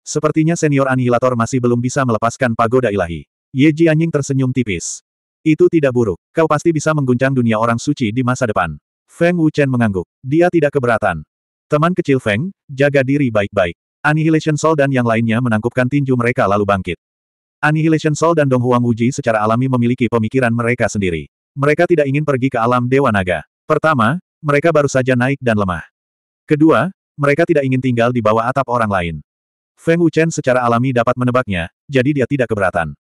Sepertinya senior Annihilator masih belum bisa melepaskan pagoda ilahi. Ye Anying tersenyum tipis. Itu tidak buruk. Kau pasti bisa mengguncang dunia orang suci di masa depan. Feng Wuchen mengangguk. Dia tidak keberatan. Teman kecil Feng, jaga diri baik-baik. Annihilation Soul dan yang lainnya menangkupkan tinju mereka lalu bangkit. Annihilation Soul dan Dong Huang Wuji secara alami memiliki pemikiran mereka sendiri. Mereka tidak ingin pergi ke alam Dewa Naga. Pertama, mereka baru saja naik dan lemah. Kedua, mereka tidak ingin tinggal di bawah atap orang lain. Feng Wuchen secara alami dapat menebaknya, jadi dia tidak keberatan.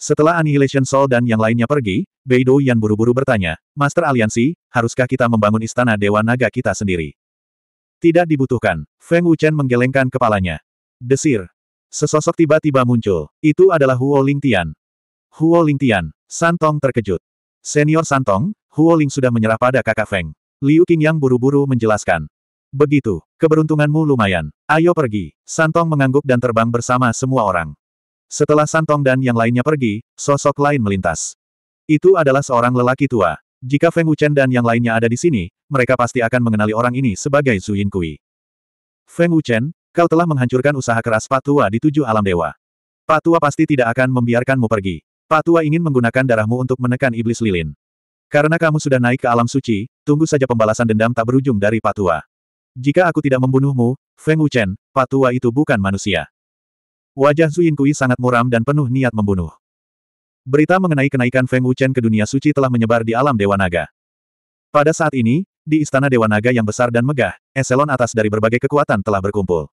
Setelah Annihilation Soul dan yang lainnya pergi, Beidou Yan buru-buru bertanya, Master Aliansi, haruskah kita membangun istana Dewa Naga kita sendiri? Tidak dibutuhkan. Feng Wuchen menggelengkan kepalanya. Desir, Sesosok tiba-tiba muncul. Itu adalah Huo Lingtian. Huo Lingtian. Santong terkejut. Senior Santong, Huo Ling sudah menyerah pada kakak Feng. Liu yang buru-buru menjelaskan. Begitu, keberuntunganmu lumayan. Ayo pergi. Santong mengangguk dan terbang bersama semua orang. Setelah Santong dan yang lainnya pergi, sosok lain melintas. Itu adalah seorang lelaki tua. Jika Feng Wuchen dan yang lainnya ada di sini, mereka pasti akan mengenali orang ini sebagai Zhu Yin Kui. Feng Wuchen, Kau telah menghancurkan usaha keras Patua di tujuh alam dewa. Patua pasti tidak akan membiarkanmu pergi. Patua ingin menggunakan darahmu untuk menekan iblis lilin. Karena kamu sudah naik ke alam suci, tunggu saja pembalasan dendam tak berujung dari Patua. Jika aku tidak membunuhmu, Feng Wuchen, Patua itu bukan manusia. Wajah Zuin Kui sangat muram dan penuh niat membunuh. Berita mengenai kenaikan Feng Wuchen ke dunia suci telah menyebar di alam Dewa Naga. Pada saat ini, di Istana Dewa Naga yang besar dan megah, eselon atas dari berbagai kekuatan telah berkumpul.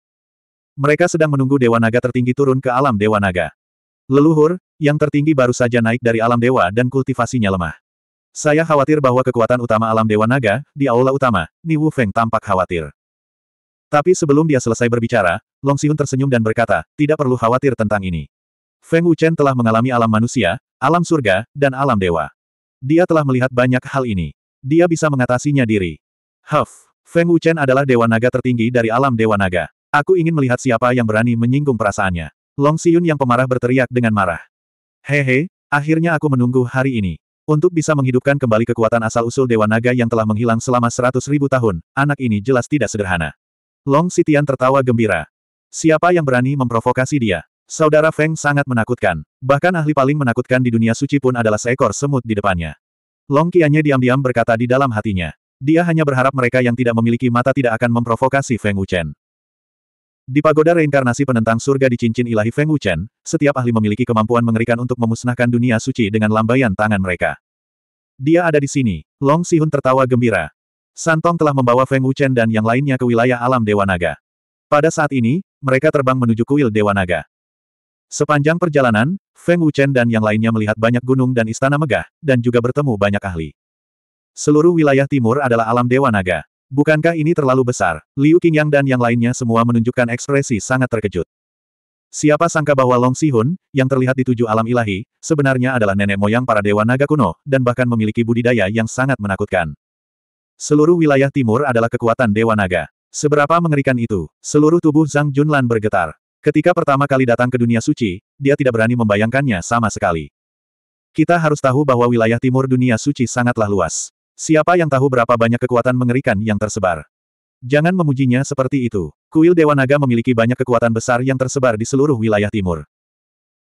Mereka sedang menunggu Dewa Naga tertinggi turun ke alam Dewa Naga. Leluhur, yang tertinggi baru saja naik dari alam dewa dan kultivasinya lemah. Saya khawatir bahwa kekuatan utama alam Dewa Naga, di aula utama, Ni Wu Feng tampak khawatir. Tapi sebelum dia selesai berbicara, Long Siun tersenyum dan berkata, tidak perlu khawatir tentang ini. Feng Wuchen telah mengalami alam manusia, alam surga, dan alam dewa. Dia telah melihat banyak hal ini. Dia bisa mengatasinya diri. Huff, Feng Wuchen adalah dewa naga tertinggi dari alam dewa naga. Aku ingin melihat siapa yang berani menyinggung perasaannya. Long Siyun yang pemarah berteriak dengan marah. Hehe, akhirnya aku menunggu hari ini. Untuk bisa menghidupkan kembali kekuatan asal-usul Dewa Naga yang telah menghilang selama seratus ribu tahun, anak ini jelas tidak sederhana. Long Sitian tertawa gembira. Siapa yang berani memprovokasi dia? Saudara Feng sangat menakutkan. Bahkan ahli paling menakutkan di dunia suci pun adalah seekor semut di depannya. Long Qianye diam-diam berkata di dalam hatinya. Dia hanya berharap mereka yang tidak memiliki mata tidak akan memprovokasi Feng Wuchen. Di pagoda reinkarnasi penentang surga di cincin ilahi Feng Wuchen, setiap ahli memiliki kemampuan mengerikan untuk memusnahkan dunia suci dengan lambaian tangan mereka. Dia ada di sini, Long Sihun tertawa gembira. Santong telah membawa Feng Wuchen dan yang lainnya ke wilayah alam Dewa Naga. Pada saat ini, mereka terbang menuju kuil Dewa Naga. Sepanjang perjalanan, Feng Wuchen dan yang lainnya melihat banyak gunung dan istana megah, dan juga bertemu banyak ahli. Seluruh wilayah timur adalah alam Dewa Naga. Bukankah ini terlalu besar? Liu Qingyang dan yang lainnya semua menunjukkan ekspresi sangat terkejut. Siapa sangka bahwa Long Sihun, yang terlihat di tujuh alam ilahi, sebenarnya adalah nenek moyang para dewa naga kuno, dan bahkan memiliki budidaya yang sangat menakutkan. Seluruh wilayah timur adalah kekuatan dewa naga. Seberapa mengerikan itu, seluruh tubuh Zhang Junlan bergetar. Ketika pertama kali datang ke dunia suci, dia tidak berani membayangkannya sama sekali. Kita harus tahu bahwa wilayah timur dunia suci sangatlah luas. Siapa yang tahu berapa banyak kekuatan mengerikan yang tersebar? Jangan memujinya seperti itu. Kuil Dewa Naga memiliki banyak kekuatan besar yang tersebar di seluruh wilayah timur.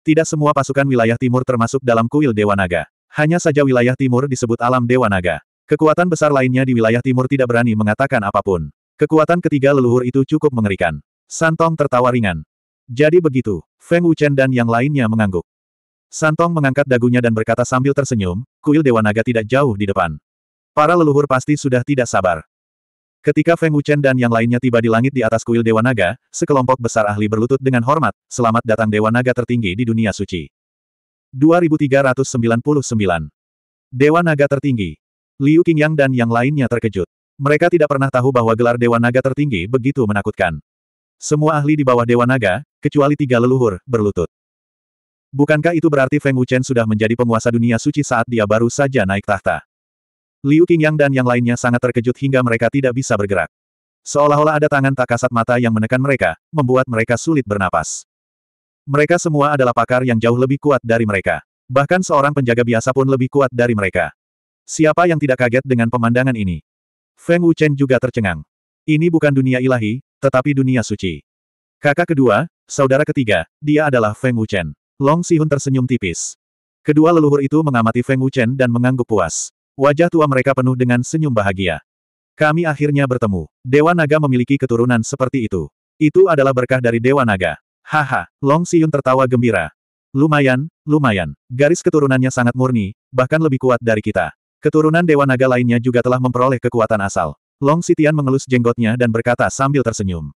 Tidak semua pasukan wilayah timur termasuk dalam kuil Dewa Naga. Hanya saja wilayah timur disebut alam Dewa Naga. Kekuatan besar lainnya di wilayah timur tidak berani mengatakan apapun. Kekuatan ketiga leluhur itu cukup mengerikan. Santong tertawa ringan. Jadi begitu, Feng Wuchen dan yang lainnya mengangguk. Santong mengangkat dagunya dan berkata sambil tersenyum, kuil Dewa Naga tidak jauh di depan. Para leluhur pasti sudah tidak sabar. Ketika Feng Wuchen dan yang lainnya tiba di langit di atas kuil Dewa Naga, sekelompok besar ahli berlutut dengan hormat, selamat datang Dewa Naga tertinggi di dunia suci. 2399 Dewa Naga tertinggi Liu Qingyang dan yang lainnya terkejut. Mereka tidak pernah tahu bahwa gelar Dewa Naga tertinggi begitu menakutkan. Semua ahli di bawah Dewa Naga, kecuali tiga leluhur, berlutut. Bukankah itu berarti Feng Wuchen sudah menjadi penguasa dunia suci saat dia baru saja naik tahta? Liu Qingyang dan yang lainnya sangat terkejut hingga mereka tidak bisa bergerak. Seolah-olah ada tangan tak kasat mata yang menekan mereka, membuat mereka sulit bernapas. Mereka semua adalah pakar yang jauh lebih kuat dari mereka. Bahkan seorang penjaga biasa pun lebih kuat dari mereka. Siapa yang tidak kaget dengan pemandangan ini? Feng Wuchen juga tercengang. Ini bukan dunia ilahi, tetapi dunia suci. Kakak kedua, saudara ketiga, dia adalah Feng Wuchen. Long Sihun tersenyum tipis. Kedua leluhur itu mengamati Feng Wuchen dan mengangguk puas. Wajah tua mereka penuh dengan senyum bahagia. Kami akhirnya bertemu. Dewa Naga memiliki keturunan seperti itu. Itu adalah berkah dari Dewa Naga. Haha, Long Siyun tertawa gembira. Lumayan, lumayan. Garis keturunannya sangat murni, bahkan lebih kuat dari kita. Keturunan Dewa Naga lainnya juga telah memperoleh kekuatan asal. Long Sitian mengelus jenggotnya dan berkata sambil tersenyum.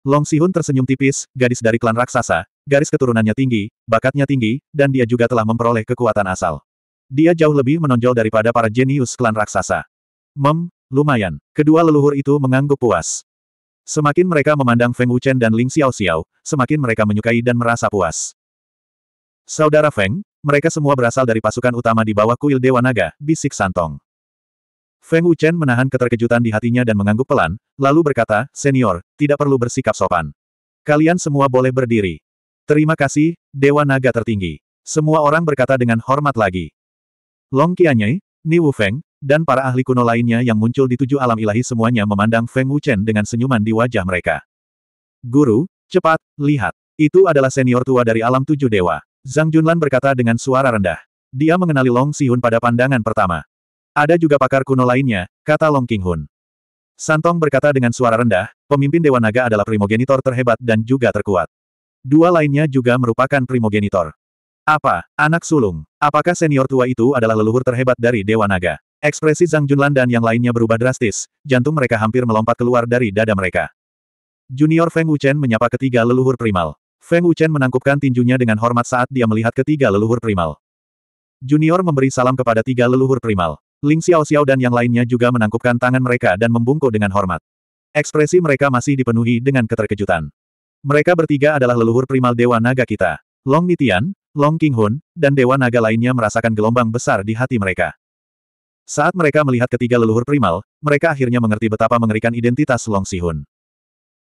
Long Sihun tersenyum tipis, gadis dari klan raksasa, garis keturunannya tinggi, bakatnya tinggi, dan dia juga telah memperoleh kekuatan asal. Dia jauh lebih menonjol daripada para jenius klan raksasa. Mem, lumayan. Kedua leluhur itu mengangguk puas. Semakin mereka memandang Feng Wuchen dan Ling Xiao Xiao, semakin mereka menyukai dan merasa puas. Saudara Feng, mereka semua berasal dari pasukan utama di bawah kuil Dewa Naga, bisik Santong. Feng Wuchen menahan keterkejutan di hatinya dan mengangguk pelan, lalu berkata, Senior, tidak perlu bersikap sopan. Kalian semua boleh berdiri. Terima kasih, Dewa Naga tertinggi. Semua orang berkata dengan hormat lagi. Long Qianyi, Ni Wufeng, dan para ahli kuno lainnya yang muncul di tujuh alam ilahi semuanya memandang Feng Wuchen dengan senyuman di wajah mereka. Guru, cepat, lihat. Itu adalah senior tua dari alam tujuh dewa. Zhang Junlan berkata dengan suara rendah. Dia mengenali Long Sihun pada pandangan pertama. Ada juga pakar kuno lainnya, kata Long Qinghun. Santong berkata dengan suara rendah, pemimpin Dewa Naga adalah primogenitor terhebat dan juga terkuat. Dua lainnya juga merupakan primogenitor. Apa, anak sulung? Apakah senior tua itu adalah leluhur terhebat dari Dewa Naga? Ekspresi Zhang Junlan dan yang lainnya berubah drastis, jantung mereka hampir melompat keluar dari dada mereka. Junior Feng Wuchen menyapa ketiga leluhur primal. Feng Wuchen menangkupkan tinjunya dengan hormat saat dia melihat ketiga leluhur primal. Junior memberi salam kepada tiga leluhur primal. Ling Xiao Xiao dan yang lainnya juga menangkupkan tangan mereka dan membungkuk dengan hormat. Ekspresi mereka masih dipenuhi dengan keterkejutan. Mereka bertiga adalah leluhur primal Dewa Naga kita. Long Nitian, Long King Hun, dan Dewa Naga lainnya merasakan gelombang besar di hati mereka. Saat mereka melihat ketiga leluhur primal, mereka akhirnya mengerti betapa mengerikan identitas Long Si Sihun.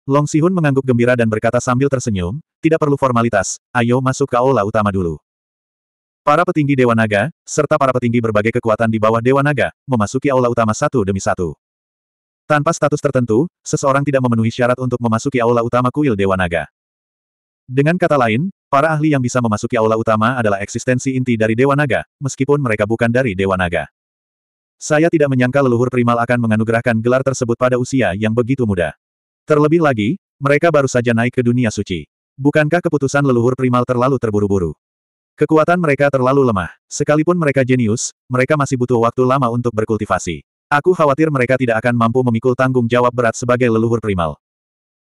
Long Si Sihun mengangguk gembira dan berkata sambil tersenyum, tidak perlu formalitas, ayo masuk ke aula utama dulu. Para petinggi Dewa Naga, serta para petinggi berbagai kekuatan di bawah Dewa Naga, memasuki aula utama satu demi satu. Tanpa status tertentu, seseorang tidak memenuhi syarat untuk memasuki aula utama kuil Dewa Naga. Dengan kata lain, Para ahli yang bisa memasuki aula utama adalah eksistensi inti dari Dewa Naga, meskipun mereka bukan dari Dewa Naga. Saya tidak menyangka leluhur primal akan menganugerahkan gelar tersebut pada usia yang begitu muda. Terlebih lagi, mereka baru saja naik ke dunia suci. Bukankah keputusan leluhur primal terlalu terburu-buru? Kekuatan mereka terlalu lemah. Sekalipun mereka jenius, mereka masih butuh waktu lama untuk berkultivasi. Aku khawatir mereka tidak akan mampu memikul tanggung jawab berat sebagai leluhur primal.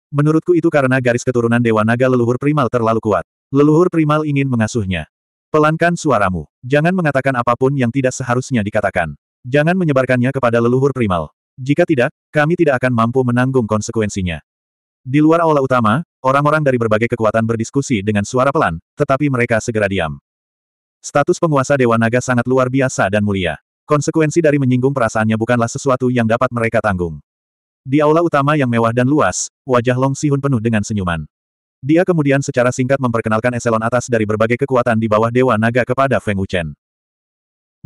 Menurutku itu karena garis keturunan Dewa Naga leluhur primal terlalu kuat. Leluhur primal ingin mengasuhnya. Pelankan suaramu. Jangan mengatakan apapun yang tidak seharusnya dikatakan. Jangan menyebarkannya kepada leluhur primal. Jika tidak, kami tidak akan mampu menanggung konsekuensinya. Di luar aula utama, orang-orang dari berbagai kekuatan berdiskusi dengan suara pelan, tetapi mereka segera diam. Status penguasa Dewa Naga sangat luar biasa dan mulia. Konsekuensi dari menyinggung perasaannya bukanlah sesuatu yang dapat mereka tanggung. Di aula utama yang mewah dan luas, wajah Long Sihun penuh dengan senyuman. Dia kemudian secara singkat memperkenalkan eselon atas dari berbagai kekuatan di bawah Dewa Naga kepada Feng Wuchen.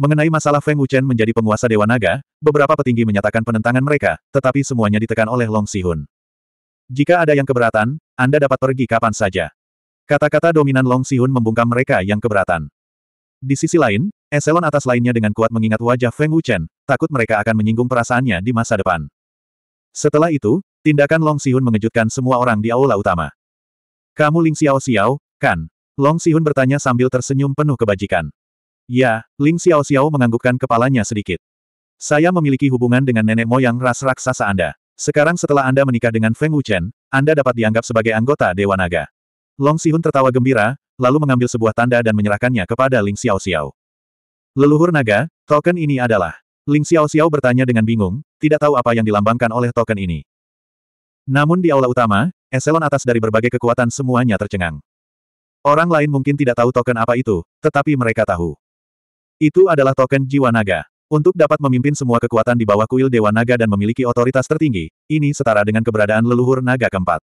Mengenai masalah Feng Wuchen menjadi penguasa Dewa Naga, beberapa petinggi menyatakan penentangan mereka, tetapi semuanya ditekan oleh Long Sihun. Jika ada yang keberatan, Anda dapat pergi kapan saja. Kata-kata dominan Long Sihun membungkam mereka yang keberatan. Di sisi lain, eselon atas lainnya dengan kuat mengingat wajah Feng Wuchen, takut mereka akan menyinggung perasaannya di masa depan. Setelah itu, tindakan Long Sihun mengejutkan semua orang di aula utama. Kamu Ling Xiao Xiao, kan? Long Sihun bertanya sambil tersenyum penuh kebajikan. Ya, Ling Xiao Xiao menganggukkan kepalanya sedikit. Saya memiliki hubungan dengan nenek moyang ras raksasa Anda. Sekarang setelah Anda menikah dengan Feng Wuchen, Anda dapat dianggap sebagai anggota Dewa Naga. Long Sihun tertawa gembira, lalu mengambil sebuah tanda dan menyerahkannya kepada Ling Xiao Xiao. Leluhur naga, token ini adalah. Ling Xiao Xiao bertanya dengan bingung, tidak tahu apa yang dilambangkan oleh token ini. Namun di aula utama, Eselon atas dari berbagai kekuatan semuanya tercengang. Orang lain mungkin tidak tahu token apa itu, tetapi mereka tahu. Itu adalah token jiwa naga. Untuk dapat memimpin semua kekuatan di bawah kuil Dewa Naga dan memiliki otoritas tertinggi, ini setara dengan keberadaan leluhur naga keempat.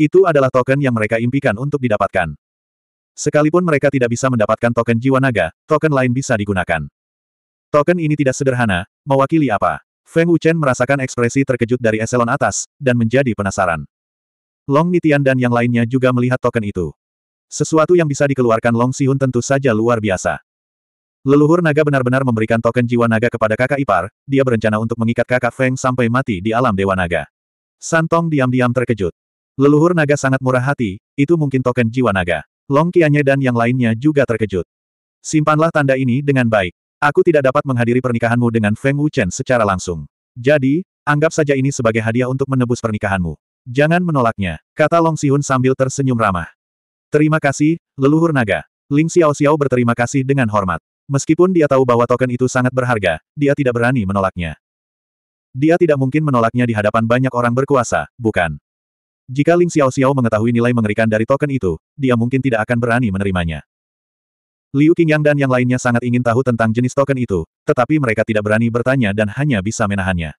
Itu adalah token yang mereka impikan untuk didapatkan. Sekalipun mereka tidak bisa mendapatkan token jiwa naga, token lain bisa digunakan. Token ini tidak sederhana, mewakili apa? Feng Wuchen merasakan ekspresi terkejut dari eselon atas, dan menjadi penasaran. Long Nitian dan yang lainnya juga melihat token itu. Sesuatu yang bisa dikeluarkan Long Sihun tentu saja luar biasa. Leluhur naga benar-benar memberikan token jiwa naga kepada kakak ipar, dia berencana untuk mengikat kakak Feng sampai mati di alam dewa naga. Santong diam-diam terkejut. Leluhur naga sangat murah hati, itu mungkin token jiwa naga. Long Qianye dan yang lainnya juga terkejut. Simpanlah tanda ini dengan baik. Aku tidak dapat menghadiri pernikahanmu dengan Feng Wuchen secara langsung. Jadi, anggap saja ini sebagai hadiah untuk menebus pernikahanmu. Jangan menolaknya, kata Long Sihun sambil tersenyum ramah. Terima kasih, leluhur naga. Ling Xiao Xiao berterima kasih dengan hormat. Meskipun dia tahu bahwa token itu sangat berharga, dia tidak berani menolaknya. Dia tidak mungkin menolaknya di hadapan banyak orang berkuasa, bukan? Jika Ling Xiao Xiao mengetahui nilai mengerikan dari token itu, dia mungkin tidak akan berani menerimanya. Liu Qingyang dan yang lainnya sangat ingin tahu tentang jenis token itu, tetapi mereka tidak berani bertanya dan hanya bisa menahannya.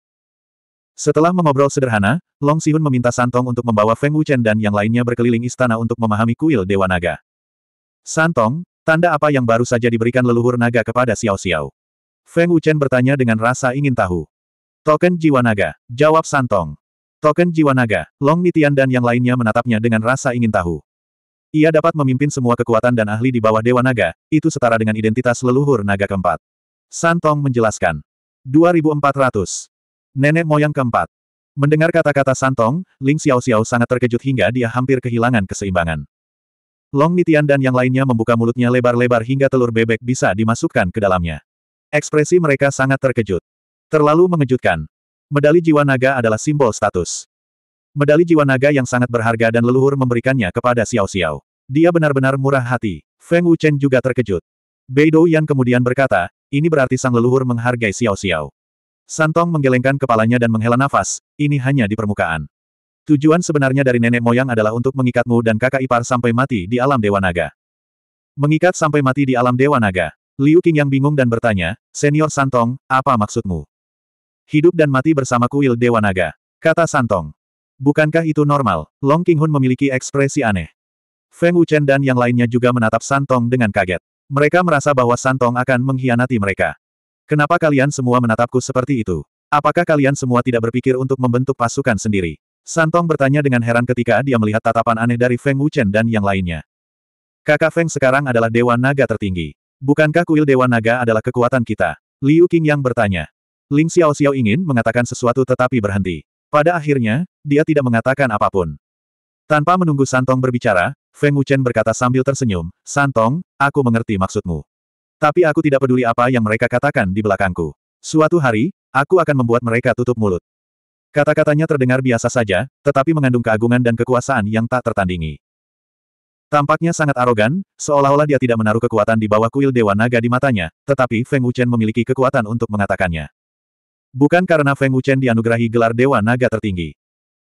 Setelah mengobrol sederhana, Long Sihun meminta Santong untuk membawa Feng Wuchen dan yang lainnya berkeliling istana untuk memahami kuil Dewa Naga. Santong, tanda apa yang baru saja diberikan leluhur naga kepada Xiao Xiao? Feng Wuchen bertanya dengan rasa ingin tahu. Token jiwa naga, jawab Santong. Token jiwa naga, Long Nitian dan yang lainnya menatapnya dengan rasa ingin tahu. Ia dapat memimpin semua kekuatan dan ahli di bawah Dewa Naga, itu setara dengan identitas leluhur naga keempat. Santong menjelaskan. 2400. Nenek moyang keempat. Mendengar kata-kata Santong, Ling Xiao Xiao sangat terkejut hingga dia hampir kehilangan keseimbangan. Long Nitian dan yang lainnya membuka mulutnya lebar-lebar hingga telur bebek bisa dimasukkan ke dalamnya. Ekspresi mereka sangat terkejut. Terlalu mengejutkan. Medali jiwa naga adalah simbol status. Medali jiwa naga yang sangat berharga dan leluhur memberikannya kepada Xiao Xiao. Dia benar-benar murah hati. Feng Wuchen juga terkejut. Beidou Yan kemudian berkata, ini berarti sang leluhur menghargai Xiao Xiao. Santong menggelengkan kepalanya dan menghela nafas, ini hanya di permukaan. Tujuan sebenarnya dari nenek moyang adalah untuk mengikatmu dan kakak ipar sampai mati di alam Dewa Naga. Mengikat sampai mati di alam Dewa Naga. Liu Qing yang bingung dan bertanya, Senior Santong, apa maksudmu? Hidup dan mati bersama kuil Dewa Naga. Kata Santong. Bukankah itu normal? Long Qinghun memiliki ekspresi aneh. Feng Wuchen dan yang lainnya juga menatap Santong dengan kaget. Mereka merasa bahwa Santong akan mengkhianati mereka. Kenapa kalian semua menatapku seperti itu? Apakah kalian semua tidak berpikir untuk membentuk pasukan sendiri? Santong bertanya dengan heran ketika dia melihat tatapan aneh dari Feng Wuchen dan yang lainnya. Kakak Feng sekarang adalah Dewa Naga tertinggi. Bukankah kuil Dewa Naga adalah kekuatan kita? Liu Qing yang bertanya. Ling Xiao Xiao ingin mengatakan sesuatu tetapi berhenti. Pada akhirnya, dia tidak mengatakan apapun. Tanpa menunggu Santong berbicara, Feng Wuchen berkata sambil tersenyum, Santong, aku mengerti maksudmu. Tapi aku tidak peduli apa yang mereka katakan di belakangku. Suatu hari, aku akan membuat mereka tutup mulut. Kata-katanya terdengar biasa saja, tetapi mengandung keagungan dan kekuasaan yang tak tertandingi. Tampaknya sangat arogan, seolah-olah dia tidak menaruh kekuatan di bawah kuil Dewa Naga di matanya, tetapi Feng Wuchen memiliki kekuatan untuk mengatakannya. Bukan karena Feng Wuchen dianugerahi gelar Dewa Naga tertinggi.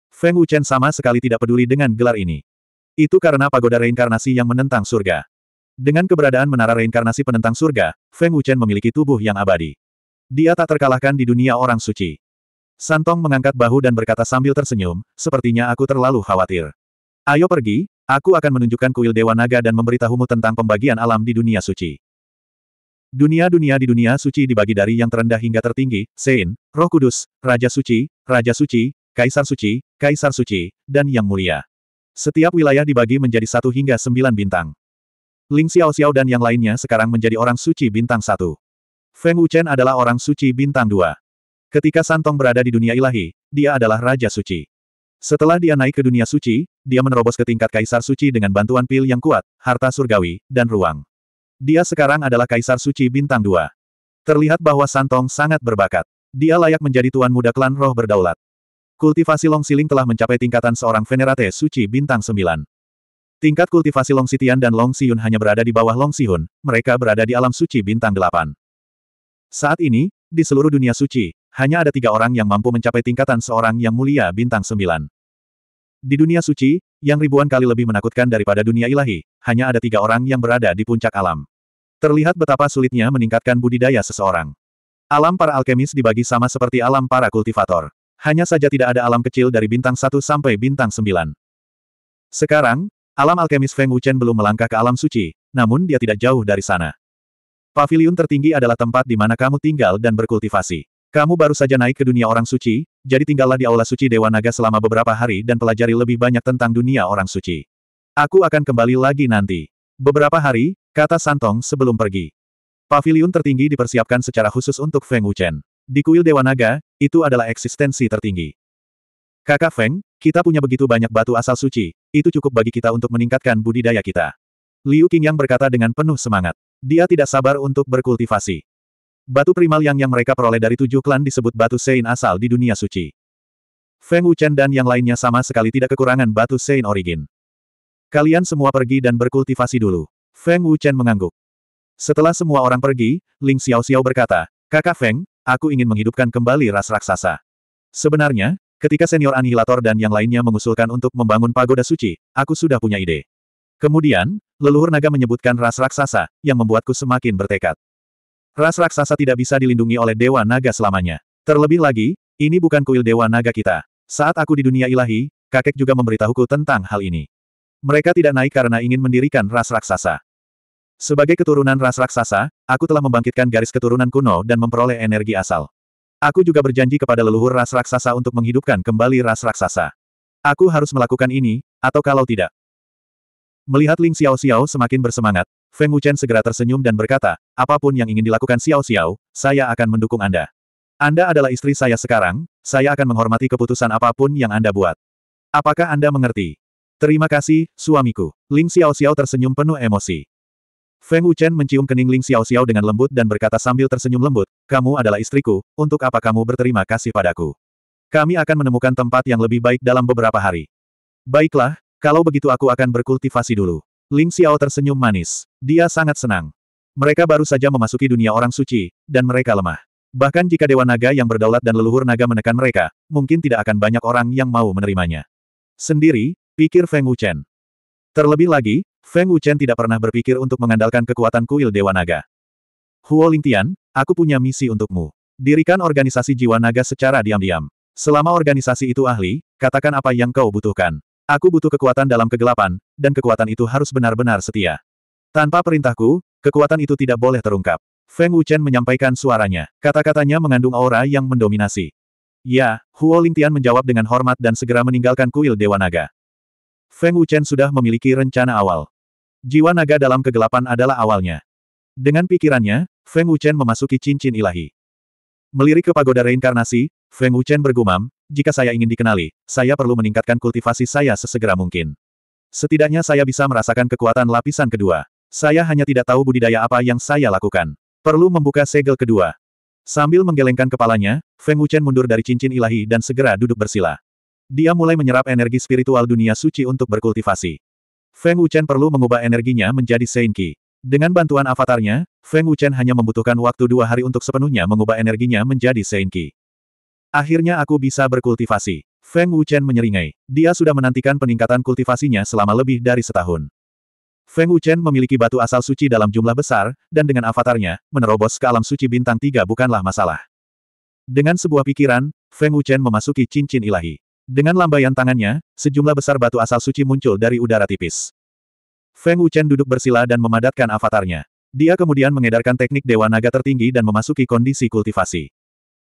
Feng Wuchen sama sekali tidak peduli dengan gelar ini. Itu karena pagoda reinkarnasi yang menentang surga. Dengan keberadaan menara reinkarnasi penentang surga, Feng Wuchen memiliki tubuh yang abadi. Dia tak terkalahkan di dunia orang suci. Santong mengangkat bahu dan berkata sambil tersenyum, sepertinya aku terlalu khawatir. Ayo pergi, aku akan menunjukkan kuil Dewa Naga dan memberitahumu tentang pembagian alam di dunia suci. Dunia-dunia di dunia suci dibagi dari yang terendah hingga tertinggi, Sein, Roh Kudus, Raja Suci, Raja Suci, Kaisar Suci, Kaisar Suci, dan Yang Mulia. Setiap wilayah dibagi menjadi satu hingga sembilan bintang. Ling Xiao Xiao dan yang lainnya sekarang menjadi orang suci bintang satu. Feng Wuchen adalah orang suci bintang dua. Ketika Santong berada di dunia ilahi, dia adalah Raja Suci. Setelah dia naik ke dunia suci, dia menerobos ke tingkat Kaisar Suci dengan bantuan pil yang kuat, harta surgawi, dan ruang. Dia sekarang adalah Kaisar Suci bintang dua. Terlihat bahwa Santong sangat berbakat. Dia layak menjadi tuan muda klan roh berdaulat. Kultivasi Long Siling telah mencapai tingkatan seorang Venerate Suci bintang sembilan. Tingkat kultivasi Long Sitian dan Long Sihun hanya berada di bawah Long Sihun. mereka berada di alam suci bintang delapan. Saat ini, di seluruh dunia suci, hanya ada tiga orang yang mampu mencapai tingkatan seorang yang mulia bintang sembilan. Di dunia suci, yang ribuan kali lebih menakutkan daripada dunia ilahi, hanya ada tiga orang yang berada di puncak alam. Terlihat betapa sulitnya meningkatkan budidaya seseorang. Alam para alkemis dibagi sama seperti alam para kultivator. Hanya saja tidak ada alam kecil dari bintang satu sampai bintang sembilan. Sekarang, Alam alkemis Feng Wuchen belum melangkah ke alam suci, namun dia tidak jauh dari sana. Pavilion tertinggi adalah tempat di mana kamu tinggal dan berkultivasi. Kamu baru saja naik ke dunia orang suci, jadi tinggallah di aula suci Dewa Naga selama beberapa hari dan pelajari lebih banyak tentang dunia orang suci. Aku akan kembali lagi nanti. Beberapa hari, kata Santong sebelum pergi. Pavilion tertinggi dipersiapkan secara khusus untuk Feng Wuchen. Di kuil Dewa Naga, itu adalah eksistensi tertinggi. Kakak Feng, kita punya begitu banyak batu asal suci, itu cukup bagi kita untuk meningkatkan budidaya kita. Liu Qingyang berkata dengan penuh semangat. Dia tidak sabar untuk berkultivasi. Batu primal yang yang mereka peroleh dari tujuh klan disebut batu Sein asal di dunia suci. Feng Wuchen dan yang lainnya sama sekali tidak kekurangan batu Sein origin. Kalian semua pergi dan berkultivasi dulu. Feng Wuchen mengangguk. Setelah semua orang pergi, Ling Xiao Xiao berkata, Kakak Feng, aku ingin menghidupkan kembali ras raksasa. Sebenarnya, Ketika senior anihilator dan yang lainnya mengusulkan untuk membangun pagoda suci, aku sudah punya ide. Kemudian, leluhur naga menyebutkan ras raksasa, yang membuatku semakin bertekad. Ras raksasa tidak bisa dilindungi oleh dewa naga selamanya. Terlebih lagi, ini bukan kuil dewa naga kita. Saat aku di dunia ilahi, kakek juga memberitahuku tentang hal ini. Mereka tidak naik karena ingin mendirikan ras raksasa. Sebagai keturunan ras raksasa, aku telah membangkitkan garis keturunan kuno dan memperoleh energi asal. Aku juga berjanji kepada leluhur ras raksasa untuk menghidupkan kembali ras raksasa. Aku harus melakukan ini, atau kalau tidak. Melihat Ling Xiao Xiao semakin bersemangat, Feng Wuchen segera tersenyum dan berkata, apapun yang ingin dilakukan Xiao Xiao, saya akan mendukung Anda. Anda adalah istri saya sekarang, saya akan menghormati keputusan apapun yang Anda buat. Apakah Anda mengerti? Terima kasih, suamiku. Ling Xiao Xiao tersenyum penuh emosi. Feng Wuchen mencium kening Ling Xiao Xiao dengan lembut dan berkata sambil tersenyum lembut, kamu adalah istriku, untuk apa kamu berterima kasih padaku? Kami akan menemukan tempat yang lebih baik dalam beberapa hari. Baiklah, kalau begitu aku akan berkultivasi dulu. Ling Xiao tersenyum manis. Dia sangat senang. Mereka baru saja memasuki dunia orang suci, dan mereka lemah. Bahkan jika Dewa Naga yang berdaulat dan leluhur naga menekan mereka, mungkin tidak akan banyak orang yang mau menerimanya. Sendiri, pikir Feng Wuchen. Terlebih lagi, Feng Wuchen tidak pernah berpikir untuk mengandalkan kekuatan kuil Dewa Naga. Huo Lingtian, aku punya misi untukmu. Dirikan organisasi jiwa naga secara diam-diam. Selama organisasi itu ahli, katakan apa yang kau butuhkan. Aku butuh kekuatan dalam kegelapan, dan kekuatan itu harus benar-benar setia. Tanpa perintahku, kekuatan itu tidak boleh terungkap. Feng Wuchen menyampaikan suaranya. Kata-katanya mengandung aura yang mendominasi. Ya, Huo Lingtian menjawab dengan hormat dan segera meninggalkan kuil Dewa Naga. Feng Wuchen sudah memiliki rencana awal. Jiwa naga dalam kegelapan adalah awalnya. Dengan pikirannya, Feng Wuchen memasuki cincin ilahi. Melirik ke pagoda reinkarnasi, Feng Wuchen bergumam, jika saya ingin dikenali, saya perlu meningkatkan kultivasi saya sesegera mungkin. Setidaknya saya bisa merasakan kekuatan lapisan kedua. Saya hanya tidak tahu budidaya apa yang saya lakukan. Perlu membuka segel kedua. Sambil menggelengkan kepalanya, Feng Wuchen mundur dari cincin ilahi dan segera duduk bersila. Dia mulai menyerap energi spiritual dunia suci untuk berkultivasi. Feng Wuchen perlu mengubah energinya menjadi Seinki. Dengan bantuan avatarnya, Feng Wuchen hanya membutuhkan waktu dua hari untuk sepenuhnya mengubah energinya menjadi Seinki. Akhirnya aku bisa berkultivasi. Feng Wuchen menyeringai. Dia sudah menantikan peningkatan kultivasinya selama lebih dari setahun. Feng Wuchen memiliki batu asal suci dalam jumlah besar, dan dengan avatarnya, menerobos ke alam suci bintang tiga bukanlah masalah. Dengan sebuah pikiran, Feng Wuchen memasuki cincin ilahi. Dengan lambaian tangannya, sejumlah besar batu asal suci muncul dari udara tipis. Feng Wuchen duduk bersila dan memadatkan avatarnya. Dia kemudian mengedarkan teknik Dewa Naga tertinggi dan memasuki kondisi kultivasi.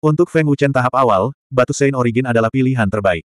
Untuk Feng Wuchen tahap awal, batu Sein Origin adalah pilihan terbaik.